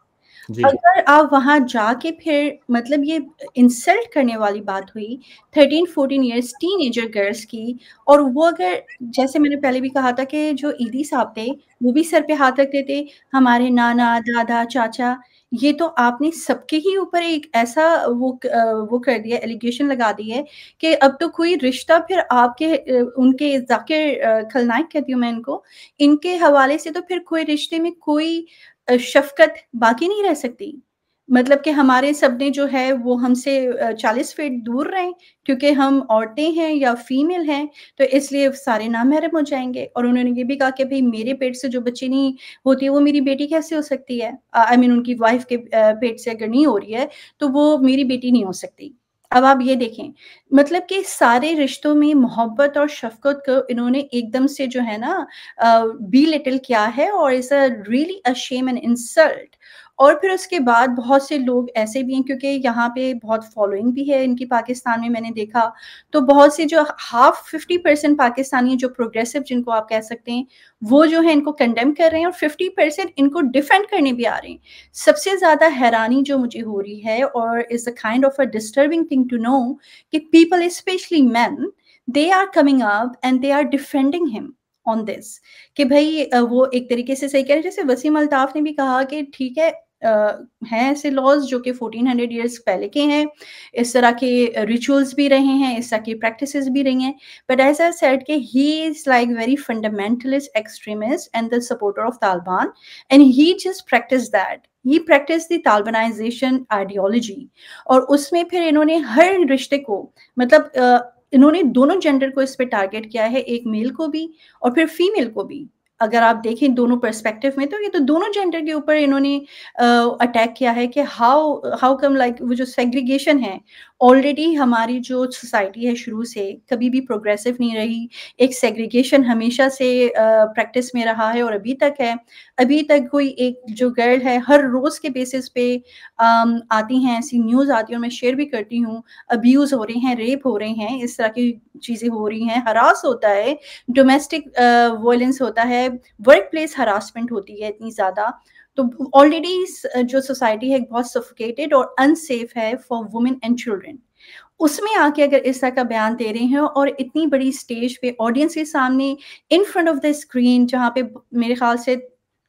अगर आप वहां जाके फिर मतलब ये insult करने वाली बात हुई thirteen fourteen years teenager girls की और वो अगर जैसे मैंने पहले भी कहा था कि जो ईदी साहब थे वो भी सर पे हाथ रखते थे हमारे नाना दादा चाचा ये तो आपने सबके ही ऊपर एक ऐसा वो वो कर दिया एलिगेशन लगा दी है कि अब तो कोई रिश्ता फिर आपके उनके जाकिर खलनायक कहती हूँ मैं इनको इनके हवाले से तो फिर कोई रिश्ते में कोई शफकत बाकी नहीं रह सकती मतलब कि हमारे सबने जो है वो हमसे चालीस फीट दूर रहें क्योंकि हम औरतें हैं या फीमेल हैं तो इसलिए सारे नामहरम हो जाएंगे और उन्होंने ये भी कहा कि भाई मेरे पेट से जो बच्ची नहीं होती है वो मेरी बेटी कैसे हो सकती है आई I मीन mean, उनकी वाइफ के पेट से अगर नहीं हो रही है तो वो मेरी बेटी नहीं हो सकती अब आप ये देखें मतलब कि सारे रिश्तों में मोहब्बत और शफकत को इन्होंने एकदम से जो है ना बी लिटिल किया है और is a really a shame and insult और फिर उसके बाद बहुत से लोग ऐसे भी हैं क्योंकि यहाँ पे बहुत फॉलोइंग भी है इनकी पाकिस्तान में मैंने देखा तो बहुत से जो हाफ फिफ्टी परसेंट पाकिस्तानी जो प्रोग्रेसिव जिनको आप कह सकते हैं वो जो है इनको कंडेम कर रहे हैं और फिफ्टी परसेंट इनको डिफेंड करने भी आ रहे हैं सबसे ज़्यादा हैरानी जो मुझे हो रही है और is a kind of a disturbing thing to know कि people specially man they are coming up and they are defending him on this कि भाई वो एक तरीके से सही कह रहे हैं जैसे वसीम अल्ताफ ने भी कहा कि ठीक है हैं ऐसे लॉज जो कि 1400 ईयर्स पहले के हैं इस तरह के रिचुअल्स भी रहे हैं इस तरह की प्रैक्टिस भी रही हैं बट एज आई के he is like very fundamentalist extremist and the supporter of Taliban and he just practice that he practice the Talibanisation ideology और उसमें फिर इन्होंने हर रिश्ते को मतलब इन्होंने दोनों जेंडर को इस पर टारगेट किया है एक मेल को भी और फिर फीमेल को भी अगर आप देखें दोनों पर्सपेक्टिव में तो ये तो दोनों जेंडर के ऊपर इन्होंने अटैक किया है कि हाउ हाउ कम लाइक वो जो सेग्रीगेशन है ऑलरेडी हमारी जो सोसाइटी है शुरू से कभी भी प्रोग्रेसिव नहीं रही एक सेग्रीगेशन हमेशा से प्रैक्टिस में रहा है और अभी तक है अभी तक कोई एक जो गर्ल है हर रोज़ के बेसिस पे um, आती हैं ऐसी न्यूज़ आती है और मैं शेयर भी करती हूँ अब्यूज़ हो रहे हैं रेप हो रहे हैं इस तरह की चीज़ें हो रही हैं हरास होता है डोमेस्टिक वायलेंस होता है वर्क प्लेस हरासमेंट होती है इतनी ज़्यादा तो ऑलरेडी uh, जो सोसाइटी है बहुत सफोकेटेड और अनसेफ है फॉर वुमेन एंड चिल्ड्रेन उसमें आके अगर इस तरह का बयान दे रहे हैं और इतनी बड़ी स्टेज पे ऑडियंस के सामने in front of the screen जहाँ पे मेरे ख्याल से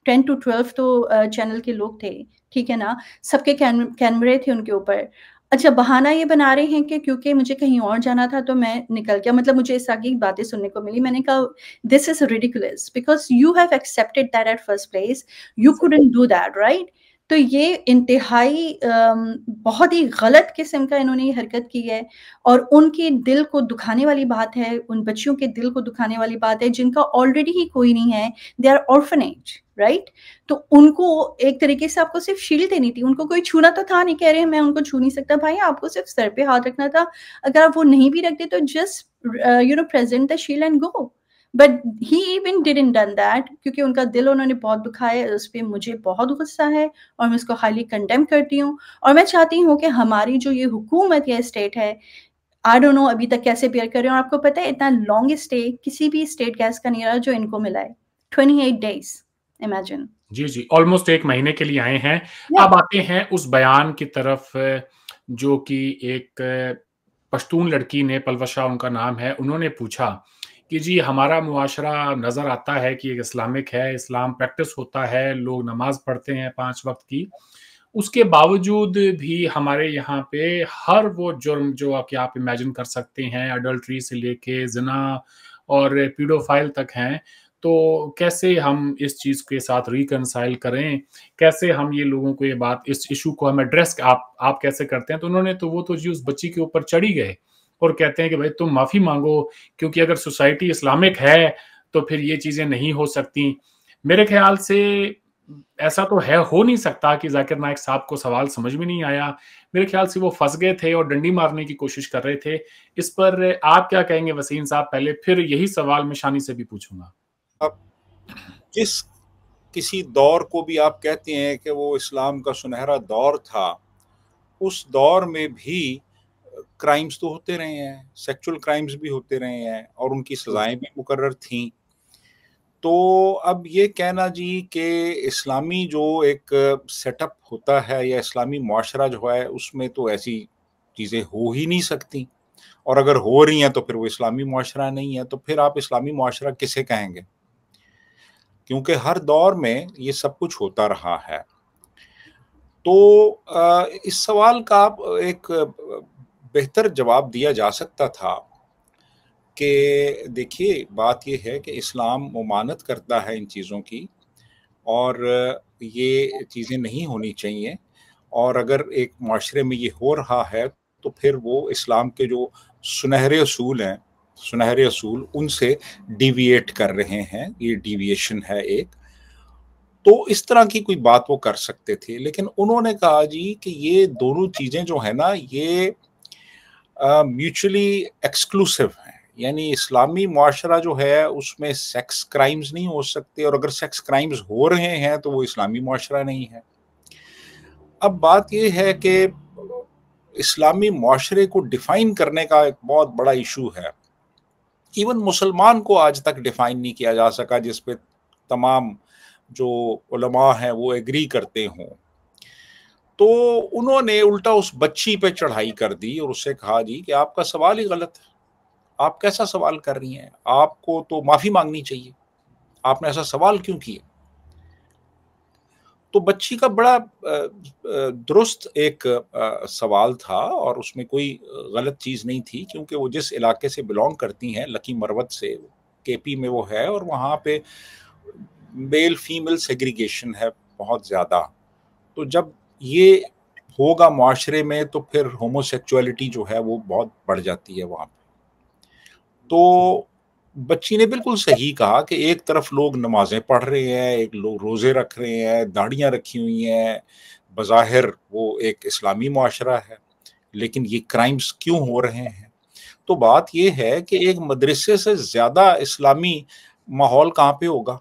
टेन टू ट्वेल्व तो चैनल uh, के लोग थे ठीक है ना सबके कैमरे थे उनके ऊपर अच्छा, बहाना ये बना रहे हैं कि क्योंकि मुझे कहीं और जाना था तो मैं निकल गया मतलब मुझे इस आगे बातें सुनने को मिली। मैंने कहा "this is ridiculous because you have accepted that at first place, you couldn't do that, right?" तो ये इंतहाई बहुत ही गलत किस्म का इन्होंने ये हरकत की है और उनके दिल को दुखाने वाली बात है उन बच्चियों के दिल को दुखाने वाली बात है जिनका ऑलरेडी ही कोई नहीं है दे आर ऑर्फनेज राइट तो उनको एक तरीके से आपको सिर्फ शील्ड देनी थी उनको कोई छूना तो था नहीं कह रहे मैं उनको छू नहीं सकता भाई आपको सिर्फ सर पे हाथ रखना था अगर आप वो नहीं भी रखते तो just you know present the shield and go but he even didn't done that क्योंकि उनका दिल उन्होंने बहुत दुखाया उस पर मुझे बहुत गुस्सा है और मैं उसको हाईली कंडेम करती हूँ और मैं चाहती हूँ कि हमारी जो ये हुकूमत या स्टेट है आई डोंट नो अभी तक कैसे पेयर करें और आपको पता है इतना लॉन्ग स्टे किसी भी स्टेट गैस का नहीं रहा जो इनको मिला है ट्वेंटी एट डेज इमेजिन जी जी ऑलमोस्ट एक महीने के लिए आए हैं yeah. अब आते हैं उस बयान की तरफ जो कि एक पश्तून लड़की ने पलवशा उनका नाम है उन्होंने पूछा कि जी हमारा मुआशरा नज़र आता है कि एक इस्लामिक है इस्लाम प्रैक्टिस होता है लोग नमाज पढ़ते हैं पांच वक्त की उसके बावजूद भी हमारे यहाँ पे हर वो जुर्म जो कि आप इमेजिन कर सकते हैं अडल्ट्री से लेके जना और पीडोफाइल तक हैं तो कैसे हम इस चीज़ के साथ रिकनसाइल करें कैसे हम ये लोगों को ये बात इस इशू को हम एड्रेस आप आप कैसे करते हैं तो उन्होंने तो वो तो जी उस बच्ची के ऊपर चढ़ी गए और कहते हैं कि भाई तुम माफ़ी मांगो क्योंकि अगर सोसाइटी इस्लामिक है तो फिर ये चीज़ें नहीं हो सकती मेरे ख्याल से ऐसा तो है हो नहीं सकता कि जाकिर नायक साहब को सवाल समझ में नहीं आया मेरे ख्याल से वो फंस गए थे और डंडी मारने की कोशिश कर रहे थे इस पर आप क्या कहेंगे वसीम साहब पहले फिर यही सवाल मैं शानी से भी पूछूंगा अब किस किसी दौर को भी आप कहते हैं कि वो इस्लाम का सुनहरा दौर था उस दौर में भी क्राइम्स तो होते रहे हैं सेक्सुअल क्राइम्स भी होते रहे हैं और उनकी सजाएं भी मुकर्र थी तो अब ये कहना जी कि इस्लामी जो एक सेटअप होता है या इस्लामी माशरा जो है उसमें तो ऐसी चीज़ें हो ही नहीं सकती और अगर हो रही हैं तो फिर वो इस्लामी माशरा नहीं है तो फिर आप इस्लामी माशरा किसे कहेंगे क्योंकि हर दौर में ये सब कुछ होता रहा है तो इस सवाल का आप एक बेहतर जवाब दिया जा सकता था कि देखिए बात यह है कि इस्लाम ममानत करता है इन चीज़ों की और ये चीज़ें नहीं होनी चाहिए और अगर एक माशरे में ये हो रहा है तो फिर वो इस्लाम के जो सुनहरे असूल हैं सुनहरे असूल उनसे डिविएट कर रहे हैं ये डिविएशन है एक तो इस तरह की कोई बात वो कर सकते थे लेकिन उन्होंने कहा जी कि ये दोनों चीज़ें जो है ना ये म्यूचुअली एक्सक्लूसिव हैं यानी इस्लामी माशरा जो है उसमें सेक्स क्राइम्स नहीं हो सकते और अगर सेक्स क्राइम्स हो रहे हैं तो वो इस्लामी माशरा नहीं है अब बात यह है कि इस्लामी माशरे को डिफाइन करने का एक बहुत बड़ा इशू है इवन मुसलमान को आज तक डिफाइन नहीं किया जा सका जिसपे तमाम जो उलमा हैं वो एग्री करते हों तो उन्होंने उल्टा उस बच्ची पे चढ़ाई कर दी और उससे कहा जी कि आपका सवाल ही गलत है आप कैसा सवाल कर रही हैं आपको तो माफ़ी मांगनी चाहिए आपने ऐसा सवाल क्यों किया तो बच्ची का बड़ा दुरुस्त एक सवाल था और उसमें कोई गलत चीज़ नहीं थी क्योंकि वो जिस इलाके से बिलोंग करती हैं लकी मरवत से केपी में वो है और वहाँ पे मेल फीमेल सेग्रीगेशन है बहुत ज़्यादा तो जब ये होगा माशरे में तो फिर होमोसेक्चुअलिटी जो है वो बहुत बढ़ जाती है वहाँ पे तो बच्ची ने बिल्कुल सही कहा कि एक तरफ लोग नमाजें पढ़ रहे हैं एक लोग रोज़े रख रहे हैं दाढ़ियाँ रखी हुई हैं बज़ाहिर वो एक इस्लामी माशरा है लेकिन ये क्राइम्स क्यों हो रहे हैं तो बात यह है कि एक मदरसे से ज़्यादा इस्लामी माहौल कहाँ पे होगा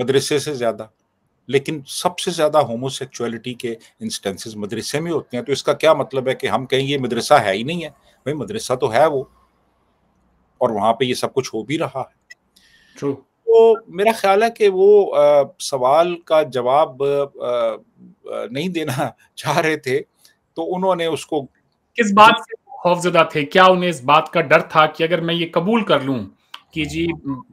मदरसे से ज़्यादा लेकिन सबसे ज्यादा होमोसेक्चुअलिटी के इंस्टेंसेस मदरसे में होते हैं तो इसका क्या मतलब है कि हम कहें ये मदरसा है ही नहीं है भाई मदरसा तो है वो और वहां पे ये सब कुछ हो भी रहा है True. तो मेरा ख्याल है कि वो आ, सवाल का जवाब नहीं देना चाह रहे थे तो उन्होंने उसको किस बात से खौफजदा थे क्या उन्हें इस बात का डर था कि अगर मैं ये कबूल कर लूं कि जी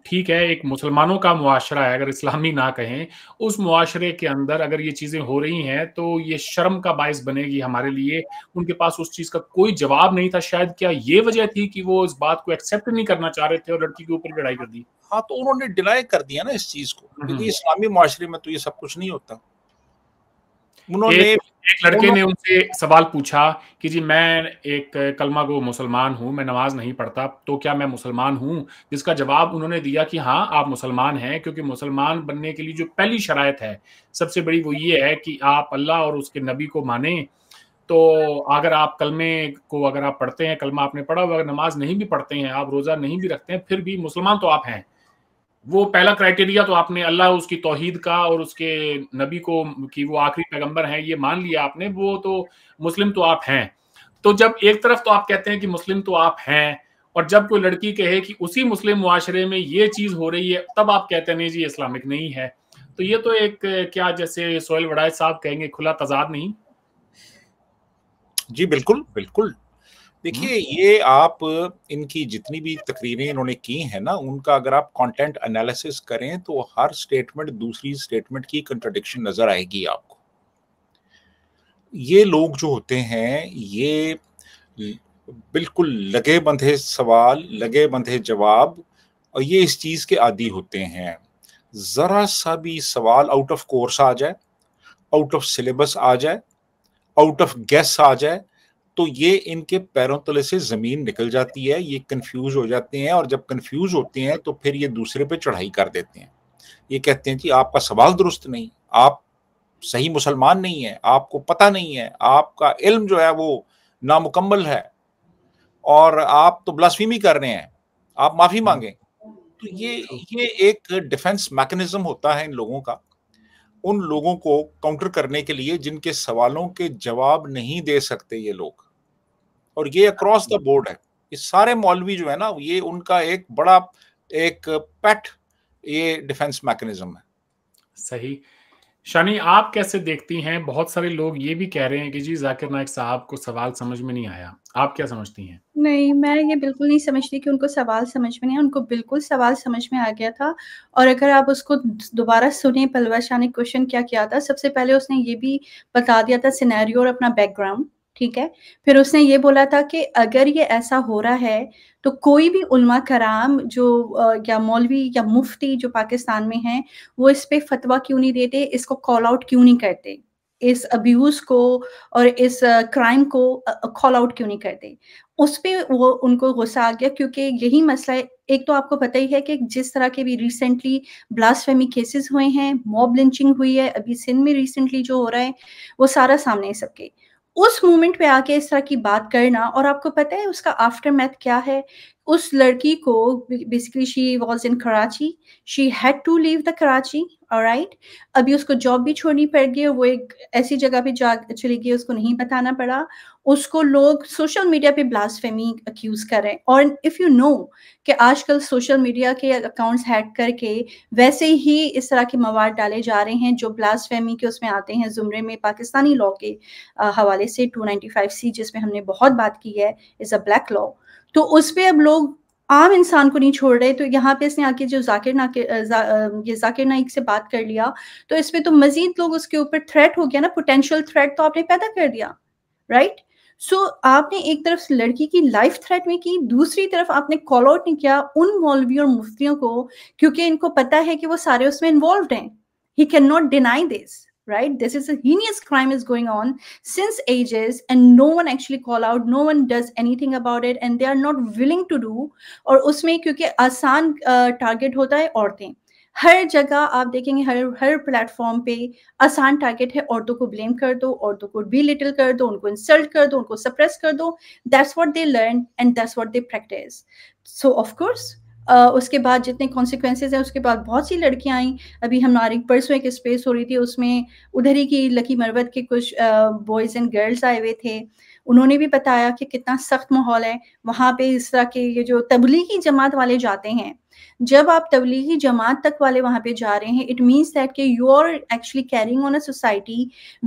ठीक है एक मुसलमानों का मुआशरा है अगर इस्लामी ना कहें उस मुआशरे के अंदर अगर ये चीज़ें हो रही हैं तो ये शर्म का बायस बनेगी हमारे लिए उनके पास उस चीज़ का कोई जवाब नहीं था शायद क्या ये वजह थी कि वो इस बात को एक्सेप्ट नहीं करना चाह रहे थे और लड़की के ऊपर लड़ाई कर दी हाँ तो उन्होंने डिनाई कर दिया ना इस चीज़ को हम्म। क्योंकि इस्लामी मुआरे में तो ये सब कुछ नहीं होता उन्होंने एक लड़के ने उनसे सवाल पूछा कि जी मैं एक कलमा को मुसलमान हूं मैं नमाज नहीं पढ़ता तो क्या मैं मुसलमान हूं जिसका जवाब उन्होंने दिया कि हाँ आप मुसलमान हैं क्योंकि मुसलमान बनने के लिए जो पहली शरायत है सबसे बड़ी वो ये है कि आप अल्लाह और उसके नबी को माने तो अगर आप कलमे को अगर आप पढ़ते हैं कलमा आपने पढ़ा अगर नमाज नहीं भी पढ़ते हैं आप रोज़ा नहीं भी रखते हैं फिर भी मुसलमान तो आप हैं वो पहला क्राइटेरिया तो आपने अल्लाह उसकी तोहीद का और उसके नबी को कि वो आखिरी पैगंबर हैं ये मान लिया आपने वो तो मुस्लिम तो आप हैं तो जब एक तरफ तो आप कहते हैं कि मुस्लिम तो आप हैं और जब कोई लड़की कहे कि उसी मुस्लिम माशरे में ये चीज़ हो रही है तब आप कहते हैं जी इस्लामिक नहीं है तो ये तो एक क्या जैसे सोहेल वड़ाए साहब कहेंगे खुला तजाद नहीं जी बिल्कुल बिल्कुल देखिए हम्म। ये आप इनकी जितनी भी तकरीरें इन्होंने की हैं ना उनका अगर आप कंटेंट एनालिसिस करें तो हर स्टेटमेंट दूसरी स्टेटमेंट की कंट्रडिक्शन नजर आएगी आपको ये लोग जो होते हैं ये बिल्कुल लगे बंधे सवाल लगे बंधे जवाब और ये इस चीज के आदि होते हैं जरा सा भी सवाल आउट ऑफ कोर्स आ जाए आउट ऑफ सिलेबस आ जाए आउट ऑफ गेस आ जाए तो ये इनके पैरों तले से जमीन निकल जाती है ये कंफ्यूज हो जाते हैं और जब कंफ्यूज होते हैं तो फिर ये दूसरे पे चढ़ाई कर देते हैं ये कहते हैं कि आपका सवाल दुरुस्त नहीं आप सही मुसलमान नहीं है आपको पता नहीं है आपका इल्म जो है वो नामुकम्मल है और आप तो ब्लास्फीमी कर रहे हैं आप माफी हाँ। मांगे तो ये ये एक डिफेंस मैकेनिज्म होता है इन लोगों का उन लोगों को काउंटर करने के लिए जिनके सवालों के जवाब नहीं दे सकते ये लोग और ये अक्रॉस द बोर्ड है ये सारे मौलवी जो है ना ये उनका एक बड़ा एक पेट ये डिफेंस मैकेनिज्म है सही शानी आप कैसे देखती हैं बहुत सारे लोग ये भी कह रहे हैं कि जी जाकिर नायक साहब को सवाल समझ में नहीं आया आप क्या समझती हैं नहीं मैं ये बिल्कुल नहीं समझती कि उनको सवाल समझ में नहीं उनको बिल्कुल सवाल समझ में आ गया था और अगर आप उसको दोबारा सुने पलवा शाह ने क्वेश्चन क्या किया था सबसे पहले उसने ये भी बता दिया था सिनेरियो और अपना बैकग्राउंड ठीक है फिर उसने ये बोला था कि अगर ये ऐसा हो रहा है तो कोई भी उल्मा कराम जो या मौलवी या मुफ्ती जो पाकिस्तान में हैं वो इस पे फतवा क्यों नहीं देते इसको कॉल आउट क्यों नहीं करते इस अब्यूज को और इस क्राइम को कॉल आउट क्यों नहीं करते उस पर वो उनको गुस्सा आ गया क्योंकि यही मसला है एक तो आपको पता ही है कि जिस तरह के भी रिसेंटली ब्लास्टफेमी केसेस हुए हैं मॉब लिंचिंग हुई है अभी सिंध में रिसेंटली जो हो रहा है वो सारा सामने है सबके उस मोमेंट पे आके इस तरह की बात करना और आपको पता है उसका आफ्टर मैथ क्या है उस लड़की को basically she was in Karachi she had to leave the Karachi और राइट अभी उसको जॉब भी छोड़नी पड़ गई और वो एक ऐसी जगह पे जा चली गई उसको नहीं बताना पड़ा उसको लोग सोशल मीडिया पे ब्लास्टफेमी अक्यूज करें और इफ यू नो कि आजकल सोशल मीडिया के अकाउंट्स हैक करके वैसे ही इस तरह के मवाद डाले जा रहे हैं जो ब्लास्टफेमी के उसमें आते हैं जुमरे में पाकिस्तानी लॉ के हवाले से 295 सी जिसमें हमने बहुत बात की है इज़ अ ब्लैक लॉ तो उस पर अब लोग आम इंसान को नहीं छोड़ रहे तो यहाँ पे इसने आके जो जाकिर ना ये जाकिर नाइक से बात कर लिया तो इस पर तो मजीद लोग उसके ऊपर थ्रेट हो गया ना पोटेंशियल थ्रेट तो आपने पैदा कर दिया राइट सो so, आपने एक तरफ लड़की की लाइफ थ्रेट में की दूसरी तरफ आपने कॉल आउट नहीं किया उन मौलवी और मुफ्तियों को क्योंकि इनको पता है कि वो सारे उसमें इन्वॉल्व हैं he can not deny this right this is a heinous crime is going on since ages and no one actually call out no one does anything about it and they are not willing to do or usme kyunki आसान target hota hai aurte हर जगह आप देखेंगे हर हर platform पे आसान target है औरतों को ब्लेम कर दो औरतों को बी लिटिल कर दो उनको इंसल्ट कर दो उनको सप्रेस कर दो that's what they learn and that's what they practice so of course Uh, उसके बाद जितने कॉन्सिक्वेंसेज हैं उसके बाद बहुत सी लड़कियां आई अभी हमारी परसों एक स्पेस हो रही थी उसमें उधर ही की लकी मरवत के कुछ बॉयज़ एंड गर्ल्स आए हुए थे उन्होंने भी बताया कि कितना सख्त माहौल है वहाँ पे इस तरह के ये जो तबलीगी जमात वाले जाते हैं जब आप तबलीगी जमात तक वाले वहाँ पे जा रहे हैं इट मीन्स दैट कि you are actually carrying on a society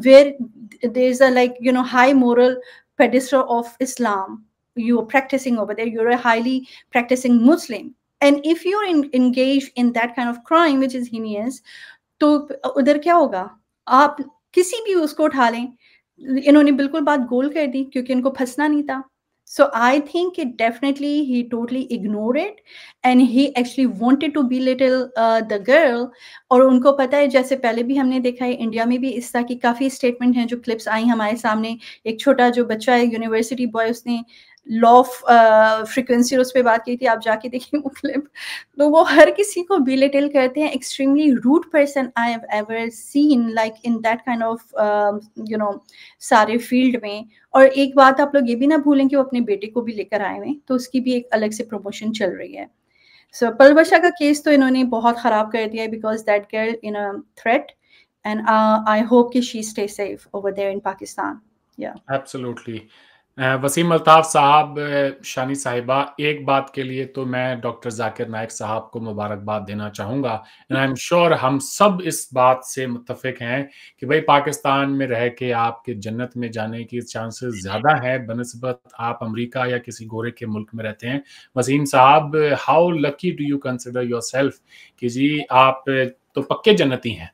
where there is a like you know high moral pedestal of Islam you are practising over there you are highly practising Muslim and if you are engage in that kind of crime which is heinous तो उधर क्या होगा आप किसी भी उसको उठा लें इन्होंने बिल्कुल बात गोल कर दी क्योंकि इनको फंसना नहीं था so I think it definitely he totally ignore it and he actually wanted to belittle the girl और उनको पता है जैसे पहले भी हमने देखा है इंडिया में भी इस तरह की काफ़ी स्टेटमेंट हैं जो क्लिप्स आई हमारे सामने एक छोटा जो बच्चा है यूनिवर्सिटी बॉय उसने uh, लॉ फ्रिक्वेंसी uh, उस पर बात की थी आप जाके देखिए वो क्लिप तो वो हर किसी को बिलेटेल करते हैं extremely rude person I have ever seen like in that kind of you know सारे फील्ड में और एक बात आप लोग ये भी ना भूलें कि वो अपने बेटे को भी लेकर आए हुए तो उसकी भी एक अलग से प्रमोशन चल रही है सो so, पलवशा का केस तो इन्होंने बहुत ख़राब कर दिया है because that girl in a threat and I hope कि she stay safe over there in Pakistan या एब्सोल्युटली वसीम अल्ताफ साहब शानी साहिबा एक बात के लिए तो मैं डॉक्टर जाकिर नायक साहब को मुबारकबाद देना चाहूँगा एंड आई एम श्योर हम सब इस बात से मुतफिक हैं कि भाई पाकिस्तान में रह के आपके जन्नत में जाने की चांसेस ज़्यादा है बनस्बत आप अमेरिका या किसी गोरे के मुल्क में रहते हैं वसीम साहब how lucky do you consider yourself कि जी आप तो पक्के जन्नती हैं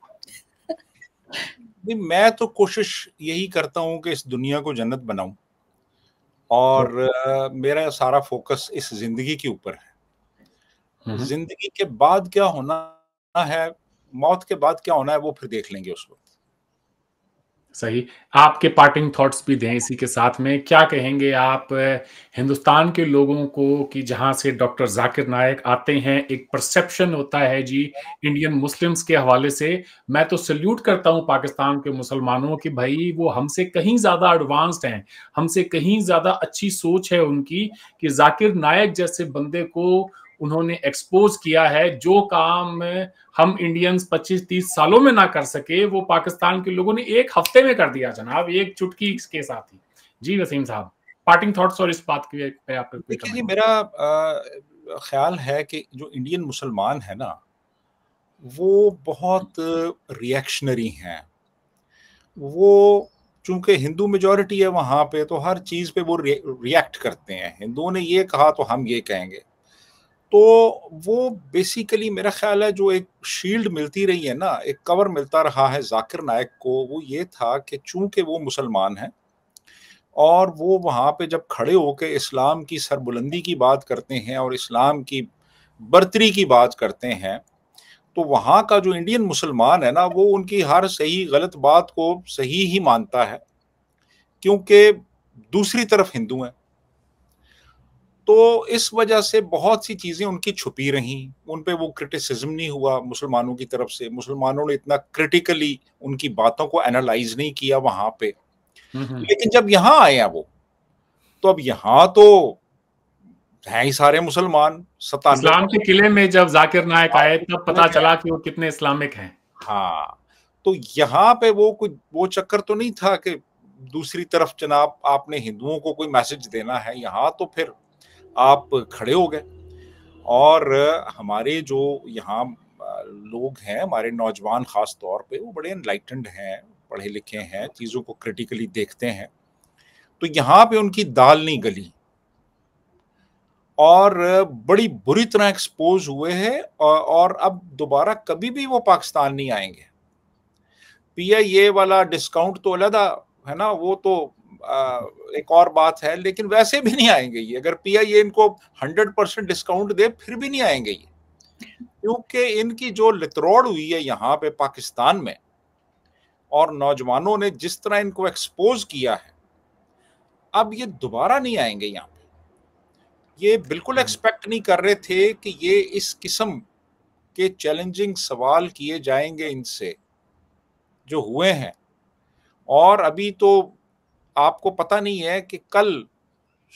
मैं तो कोशिश यही करता हूँ कि इस दुनिया को जन्नत बनाऊँ और तो मेरा सारा फोकस इस जिंदगी के ऊपर है हम्म। जिंदगी के बाद क्या होना है मौत के बाद क्या होना है वो फिर देख लेंगे उसको सही आपके पार्टिंग थॉट्स भी दें इसी के साथ में क्या कहेंगे आप हिंदुस्तान के लोगों को कि जहां से डॉक्टर जाकिर नायक आते हैं एक परसेप्शन होता है जी इंडियन मुस्लिम्स के हवाले से मैं तो सल्यूट करता हूं पाकिस्तान के मुसलमानों की भाई वो हमसे कहीं ज़्यादा एडवांस्ड हैं हमसे कहीं ज़्यादा अच्छी सोच है उनकी कि जाकिर नायक जैसे बंदे को उन्होंने एक्सपोज किया है जो काम हम इंडियंस 25-30 सालों में ना कर सके वो पाकिस्तान के लोगों ने एक हफ्ते में कर दिया जनाब एक चुटकी के साथ ही जी वसीम साहब पार्टिंग थॉट्स और इस बात के पे आप देखिए जी मेरा आ, ख्याल है कि जो इंडियन मुसलमान है ना वो बहुत रिएक्शनरी हैं वो चूंकि हिंदू मेजोरिटी है वहाँ पे तो हर चीज़ पे वो रिएक्ट करते हैं हिंदुओं ने ये कहा तो हम ये कहेंगे तो वो बेसिकली मेरा ख्याल है जो एक शील्ड मिलती रही है ना एक कवर मिलता रहा है जाकिर नायक को वो ये था कि चूंकि वो मुसलमान हैं और वो वहाँ पे जब खड़े होकर इस्लाम की सरबुलंदी की बात करते हैं और इस्लाम की बर्तरी की बात करते हैं तो वहाँ का जो इंडियन मुसलमान है ना वो उनकी हर सही गलत बात को सही ही मानता है क्योंकि दूसरी तरफ हिंदू हैं तो इस वजह से बहुत सी चीज़ें उनकी छुपी रहीं उन वो क्रिटिसिज्म नहीं हुआ मुसलमानों की तरफ से मुसलमानों ने इतना क्रिटिकली उनकी बातों को एनालाइज नहीं किया वहां पे हम्म, हम्म। लेकिन जब यहाँ आए हैं वो तो अब यहाँ तो हैं ही सारे मुसलमान सतान इस्लाम के किले में जब जाकिर नायक आए तब पता चला कि वो कितने इस्लामिक हैं हाँ तो यहाँ पे वो कुछ वो चक्कर तो नहीं था कि दूसरी तरफ जनाब आपने हिंदुओं को कोई मैसेज देना है यहाँ तो फिर आप खड़े हो गए और हमारे जो यहाँ लोग हैं हमारे नौजवान ख़ास तौर पे वो बड़े इनलाइटेंड हैं पढ़े लिखे हैं चीज़ों को क्रिटिकली देखते हैं तो यहाँ पे उनकी दाल नहीं गली और बड़ी बुरी तरह एक्सपोज हुए हैं और अब दोबारा कभी भी वो पाकिस्तान नहीं आएंगे ये वाला डिस्काउंट तो अलग है ना वो तो एक और बात है लेकिन वैसे भी नहीं आएंगे ये अगर पी आई ए इनको हंड्रेड परसेंट डिस्काउंट दे फिर भी नहीं आएंगे ये क्योंकि इनकी जो लतरोड़ हुई है यहाँ पे पाकिस्तान में और नौजवानों ने जिस तरह इनको एक्सपोज किया है अब ये दोबारा नहीं आएंगे यहाँ पे ये बिल्कुल एक्सपेक्ट हम्म। नहीं कर रहे थे कि ये इस किस्म के चैलेंजिंग सवाल किए जाएंगे इनसे जो हुए हैं और अभी तो आपको पता नहीं है कि कल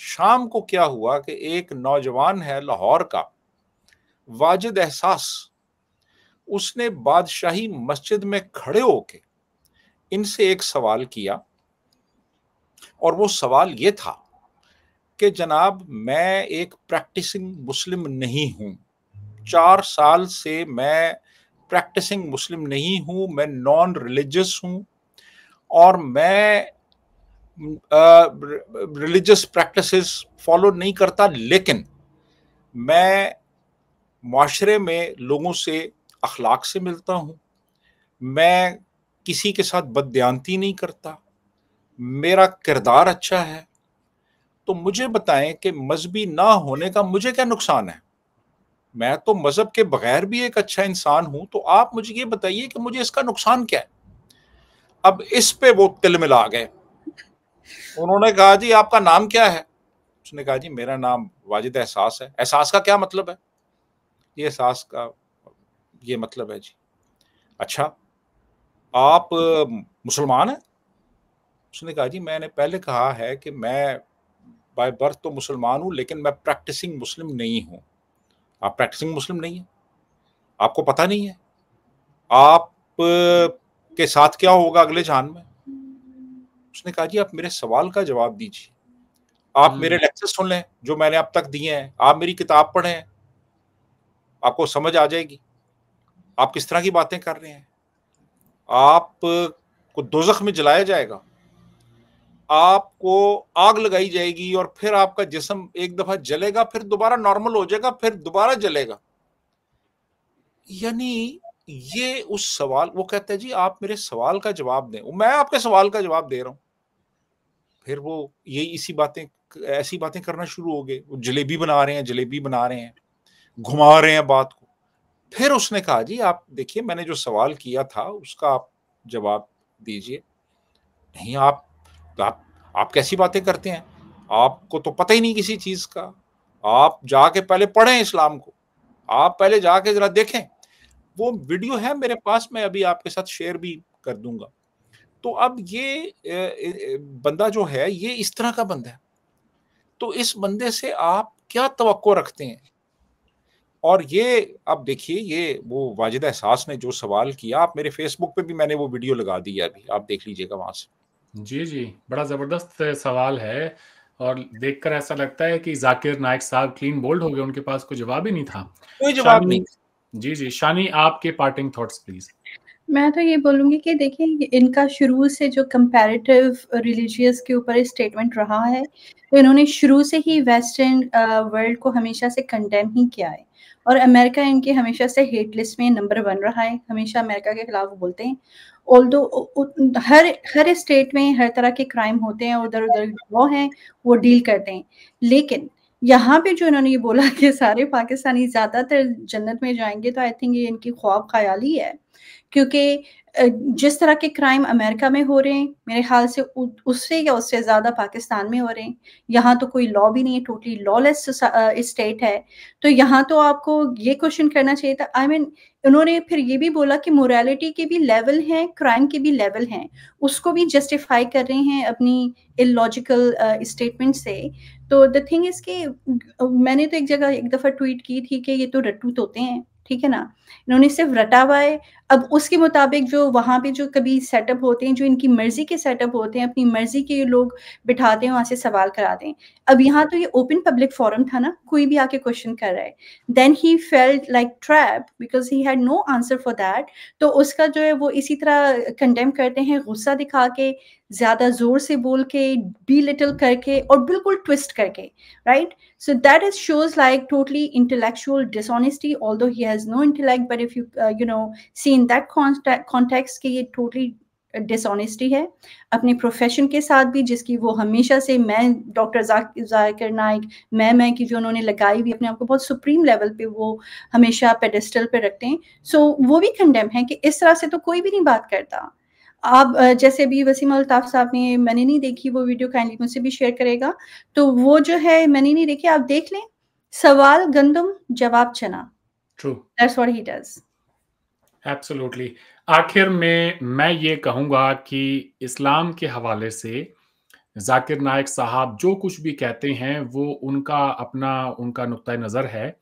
शाम को क्या हुआ कि एक नौजवान है लाहौर का वाजिद एहसास उसने बादशाही मस्जिद में खड़े होके इनसे एक सवाल किया और वो सवाल ये था कि जनाब मैं एक प्रैक्टिसिंग मुस्लिम नहीं हूं चार साल से मैं प्रैक्टिसिंग मुस्लिम नहीं हूँ मैं नॉन रिलीजियस हूँ और मैं रिलीजियस प्रैक्टिसेस फॉलो नहीं करता लेकिन मैं माशरे में लोगों से अखलाक से मिलता हूँ मैं किसी के साथ बदयांती नहीं करता मेरा किरदार अच्छा है तो मुझे बताएं कि मजहबी ना होने का मुझे क्या नुकसान है मैं तो मज़हब के बगैर भी एक अच्छा इंसान हूं तो आप मुझे ये बताइए कि मुझे इसका नुकसान क्या है अब इस पे वो तिलमिला गए उन्होंने कहा जी आपका नाम क्या है उसने कहा जी मेरा नाम वाजिद एहसास है एहसास का क्या मतलब है ये एहसास का ये मतलब है जी अच्छा आप मुसलमान हैं उसने कहा जी मैंने पहले कहा है कि मैं बाय बर्थ तो मुसलमान हूँ लेकिन मैं प्रैक्टिसिंग मुस्लिम नहीं हूँ आप प्रैक्टिसिंग मुस्लिम नहीं है आपको पता नहीं है आप के साथ क्या होगा अगले जान में उसने कहा जी आप मेरे सवाल का जवाब दीजिए आप हम्म। मेरे लेक्चर सुन लें जो मैंने अब तक दिए हैं आप मेरी किताब पढ़ें आपको समझ आ जाएगी आप किस तरह की बातें कर रहे हैं आप को दोजख में जलाया जाएगा आपको आग लगाई जाएगी और फिर आपका जिसम एक दफा जलेगा फिर दोबारा नॉर्मल हो जाएगा फिर दोबारा जलेगा यानी ये उस सवाल वो कहते हैं जी आप मेरे सवाल का जवाब दें मैं आपके सवाल का जवाब दे रहा हूं फिर वो ये इसी बातें ऐसी बातें करना शुरू हो गए वो जलेबी बना रहे हैं जलेबी बना रहे हैं घुमा रहे हैं बात को फिर उसने कहा जी आप देखिए मैंने जो सवाल किया था उसका आप जवाब दीजिए नहीं आप आप आप कैसी बातें करते हैं आपको तो पता ही नहीं किसी चीज का आप जाके पहले पढ़ें इस्लाम को आप पहले जाके जरा देखें वो वीडियो है मेरे पास मैं अभी आपके साथ शेयर भी कर दूंगा तो अब ये बंदा जो है ये इस तरह का बंदा है तो इस बंदे से आप क्या तो रखते हैं और ये अब देखिए ये वो वाजिद एहसास ने जो सवाल किया आप मेरे फेसबुक पे भी मैंने वो वीडियो लगा दी है अभी आप देख लीजिएगा वहां से जी जी बड़ा ज़बरदस्त सवाल है और देखकर ऐसा लगता है कि जाकिर नायक साहब क्लीन बोल्ड हो गए उनके पास कोई जवाब ही नहीं था कोई जवाब नहीं जी जी शानी आपके पार्टिंग थॉट्स प्लीज मैं तो ये बोलूँगी कि देखिए इनका शुरू से जो कंपैरेटिव रिलीजियस के ऊपर स्टेटमेंट रहा है तो इन्होंने शुरू से ही वेस्टर्न वर्ल्ड को हमेशा से कंडेम ही किया है और अमेरिका इनके हमेशा से हेट लिस्ट में नंबर वन रहा है हमेशा अमेरिका के खिलाफ बोलते हैं ऑल दो हर हर स्टेट में हर तरह के क्राइम होते हैं उधर उधर वो हैं वो डील करते हैं लेकिन यहाँ पे जो इन्होंने ये बोला कि सारे पाकिस्तानी ज़्यादातर जन्नत में जाएंगे तो आई थिंक ये इनकी ख्वाब ख्याली है क्योंकि जिस तरह के क्राइम अमेरिका में हो रहे हैं मेरे ख्याल से उससे या उससे ज़्यादा पाकिस्तान में हो रहे हैं यहाँ तो कोई लॉ भी नहीं है टोटली लॉलेस स्टेट है तो यहाँ तो आपको ये क्वेश्चन करना चाहिए था आई I मीन mean, उन्होंने फिर ये भी बोला कि मोरालिटी के भी लेवल हैं क्राइम के भी लेवल हैं उसको भी जस्टिफाई कर रहे हैं अपनी इलॉजिकल स्टेटमेंट uh, से तो द थिंग इज़ कि मैंने तो एक जगह एक दफ़ा ट्वीट की थी कि ये तो रट्टू तोते हैं ठीक है ना इन्होंने सिर्फ रटा हुआ है अब उसके मुताबिक जो वहाँ पे जो कभी सेटअप होते हैं जो इनकी मर्जी के सेटअप होते हैं अपनी मर्जी के लोग बिठाते हैं वहाँ से सवाल कराते हैं अब यहाँ तो ये ओपन पब्लिक फॉरम था ना कोई भी आके क्वेश्चन कर रहा है then he felt like trap because he had no answer for that तो उसका जो है वो इसी तरह कंडेम करते हैं गुस्सा दिखा के ज्यादा जोर से बोल के बी लिटल करके और बिल्कुल ट्विस्ट करके right so that is shows like totally intellectual dishonesty although he has no intellect but if you you know see in that context कि ये टोटली डिसऑनेस्टी uh, है अपने प्रोफेशन के साथ भी जिसकी वो हमेशा से मैं डॉक्टर जाकिर नाइक मैं मैं की जो उन्होंने लगाई हुई अपने आप को बहुत सुप्रीम लेवल पे वो हमेशा पेडेस्टल पे रखते हैं सो so, वो भी कंडेम है कि इस तरह से तो कोई भी नहीं बात करता आप जैसे अभी वसीम अल्ताफ साहब ने मैंने नहीं देखी वो वीडियो काइंडली मुझसे भी शेयर करेगा तो वो जो है मैंने नहीं देखी आप देख लें सवाल गंदम जवाब चना ट्रू एब्सोल्युटली आखिर में मैं ये कहूँगा कि इस्लाम के हवाले से जाकिर नायक साहब जो कुछ भी कहते हैं वो उनका अपना उनका नुक़ नज़र है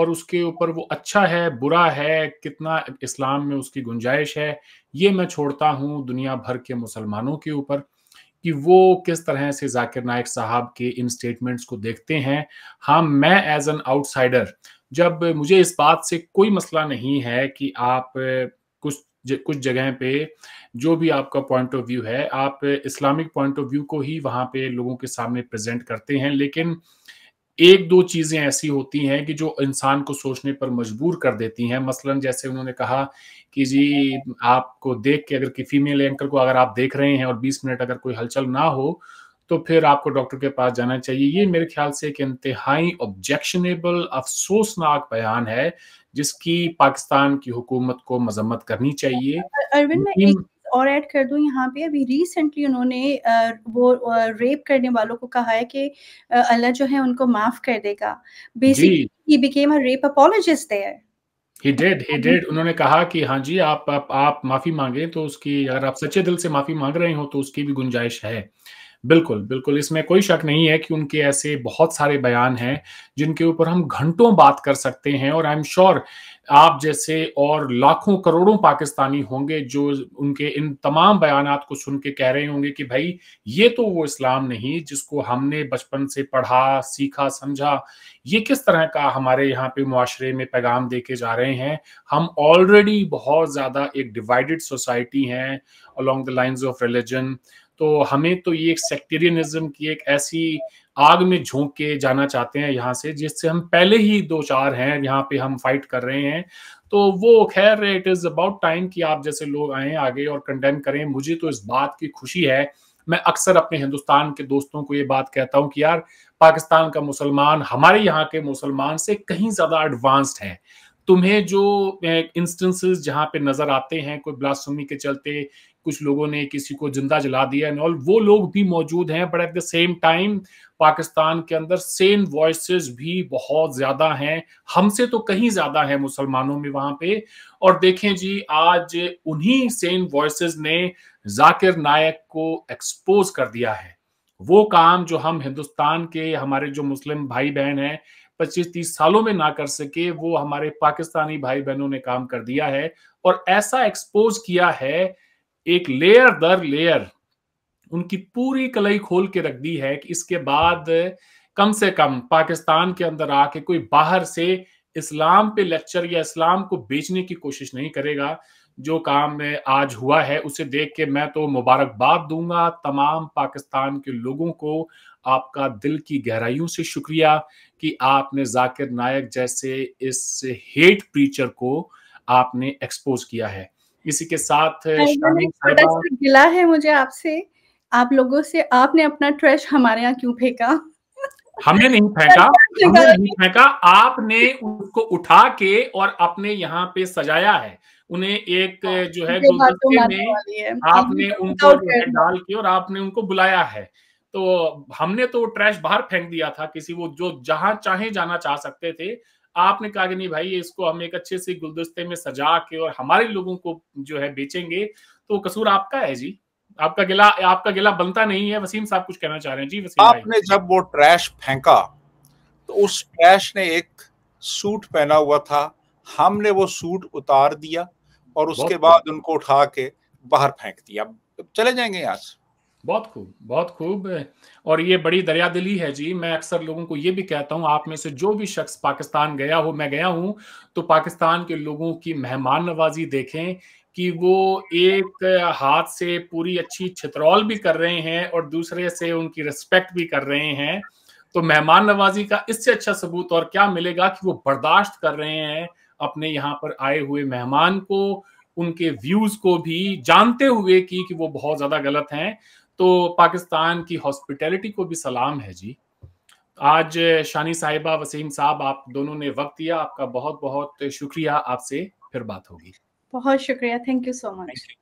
और उसके ऊपर वो अच्छा है बुरा है कितना इस्लाम में उसकी गुंजाइश है ये मैं छोड़ता हूँ दुनिया भर के मुसलमानों के ऊपर कि वो किस तरह से जाकिर नायक साहब के इन स्टेटमेंट्स को देखते हैं हाँ मैं एज एन आउटसाइडर जब मुझे इस बात से कोई मसला नहीं है कि आप कुछ ज, कुछ जगह पे जो भी आपका पॉइंट ऑफ व्यू है आप इस्लामिक पॉइंट ऑफ व्यू को ही वहाँ पे लोगों के सामने प्रेजेंट करते हैं लेकिन एक दो चीजें ऐसी होती हैं कि जो इंसान को सोचने पर मजबूर कर देती हैं मसलन जैसे उन्होंने कहा कि जी आपको देख के अगर कि फीमेल एंकर को अगर आप देख रहे हैं और 20 मिनट अगर कोई हलचल ना हो तो फिर आपको डॉक्टर के पास जाना चाहिए ये मेरे ख्याल से एक इंतहाई ऑब्जेक्शनेबल अफसोसनाक बयान है जिसकी पाकिस्तान की हुकूमत को मजम्मत करनी चाहिए अरविंद मैं एक और ऐड कर दूं यहाँ पे अभी रिसेंटली उन्होंने वो रेप करने वालों को कहा है कि अल्लाह जो है उनको माफ कर देगा basically became a rape apologist there He did, he did. उन्होंने कहा कि हाँ जी आप आप, आप माफी मांगे तो उसकी अगर आप सच्चे दिल से माफी मांग रहे हो तो उसकी भी गुंजाइश है बिल्कुल बिल्कुल इसमें कोई शक नहीं है कि उनके ऐसे बहुत सारे बयान हैं जिनके ऊपर हम घंटों बात कर सकते हैं और आई एम श्योर आप जैसे और लाखों करोड़ों पाकिस्तानी होंगे जो उनके इन तमाम बयान को सुन के कह रहे होंगे कि भाई ये तो वो इस्लाम नहीं जिसको हमने बचपन से पढ़ा सीखा समझा ये किस तरह का हमारे यहाँ पे मुआरे में पैगाम दे के जा रहे हैं हम ऑलरेडी बहुत ज़्यादा एक डिवाइडेड सोसाइटी हैं along the lines of religion तो हमें तो ये एक सेक्टेरियनिज्म की एक ऐसी आग में झोंक के जाना चाहते हैं यहाँ से जिससे हम पहले ही दो चार हैं यहाँ पे हम फाइट कर रहे हैं तो वो खैर इट इज अबाउट टाइम कि आप जैसे लोग आए आगे और कंडेम करें मुझे तो इस बात की खुशी है मैं अक्सर अपने हिंदुस्तान के दोस्तों को ये बात कहता हूँ कि यार पाकिस्तान का मुसलमान हमारे यहाँ के मुसलमान से कहीं ज्यादा एडवांस्ड है तुम्हें जो इंस्टेंसेस eh, जहां पे नजर आते हैं कोई ब्लास्टमी के चलते कुछ लोगों ने किसी को जिंदा जला दिया एंड ऑल वो लोग भी मौजूद हैं but at the same time Pakistan के अंदर सेम वॉइसेस भी बहुत ज्यादा हैं हमसे तो कहीं ज्यादा है मुसलमानों में वहां पे और देखें जी आज उन्हीं सेम वॉइसेस ने जाकिर नायक को एक्सपोज कर दिया है वो काम जो हम हिंदुस्तान के हमारे जो मुस्लिम भाई बहन हैं पच्चीस तीस सालों में ना कर सके वो हमारे पाकिस्तानी भाई बहनों ने काम कर दिया है और ऐसा एक्सपोज किया है एक लेयर दर लेयर उनकी पूरी कलई खोल के रख दी है कि इसके बाद कम से कम पाकिस्तान के अंदर आके कोई बाहर से इस्लाम पे लेक्चर या इस्लाम को बेचने की कोशिश नहीं करेगा जो काम आज हुआ है उसे देख के मैं तो मुबारकबाद दूंगा तमाम पाकिस्तान के लोगों को आपका दिल की गहराइयों से शुक्रिया कि आपने जाकिर नायक जैसे इस हेट प्रीचर को आपने एक्सपोज किया है इसी के साथ गिला है मुझे आपसे आप लोगों से आपने अपना ट्रैश हमारे यहाँ क्यों फेंका हमने नहीं फेंका हमने नहीं फेंका आपने उसको उठा के और अपने यहाँ पे सजाया है उन्हें एक हाँ, जो है तो गुलदस्ते में आपने उनको तो डाल के और आपने उनको बुलाया है तो हमने तो ट्रैश बाहर फेंक दिया था किसी वो जो जहां चाहे जाना चाह सकते थे आपने कहा कि नहीं भाई इसको हम एक अच्छे से गुलदस्ते में सजा के और हमारे लोगों को जो है बेचेंगे तो कसूर आपका है जी आपका गिला आपका गिला बनता नहीं है वसीम साहब कुछ कहना चाह रहे हैं जी वसीम आपने जब वो ट्रैश फेंका तो उस ट्रैश ने एक सूट पहना हुआ था हमने वो सूट उतार दिया और उसके बाद उनको उठा के बाहर फेंक दिया चले जाएंगे यहाँ से बहुत खूब बहुत खूब और ये बड़ी दरिया दिली है जी मैं अक्सर लोगों को ये भी कहता हूँ आप में से जो भी शख्स पाकिस्तान गया हो मैं गया हूँ तो पाकिस्तान के लोगों की मेहमान नवाजी देखें कि वो एक हाथ से पूरी अच्छी छतरौल भी कर रहे हैं और दूसरे से उनकी रिस्पेक्ट भी कर रहे हैं तो मेहमान नवाजी का इससे अच्छा सबूत और क्या मिलेगा कि वो बर्दाश्त कर रहे हैं अपने यहाँ पर आए हुए मेहमान को उनके व्यूज को भी जानते हुए कि कि वो बहुत ज्यादा गलत हैं तो पाकिस्तान की हॉस्पिटैलिटी को भी सलाम है जी आज शानी साहिबा वसीम साहब आप दोनों ने वक्त दिया आपका बहुत बहुत शुक्रिया आपसे फिर बात होगी बहुत शुक्रिया थैंक यू सो मच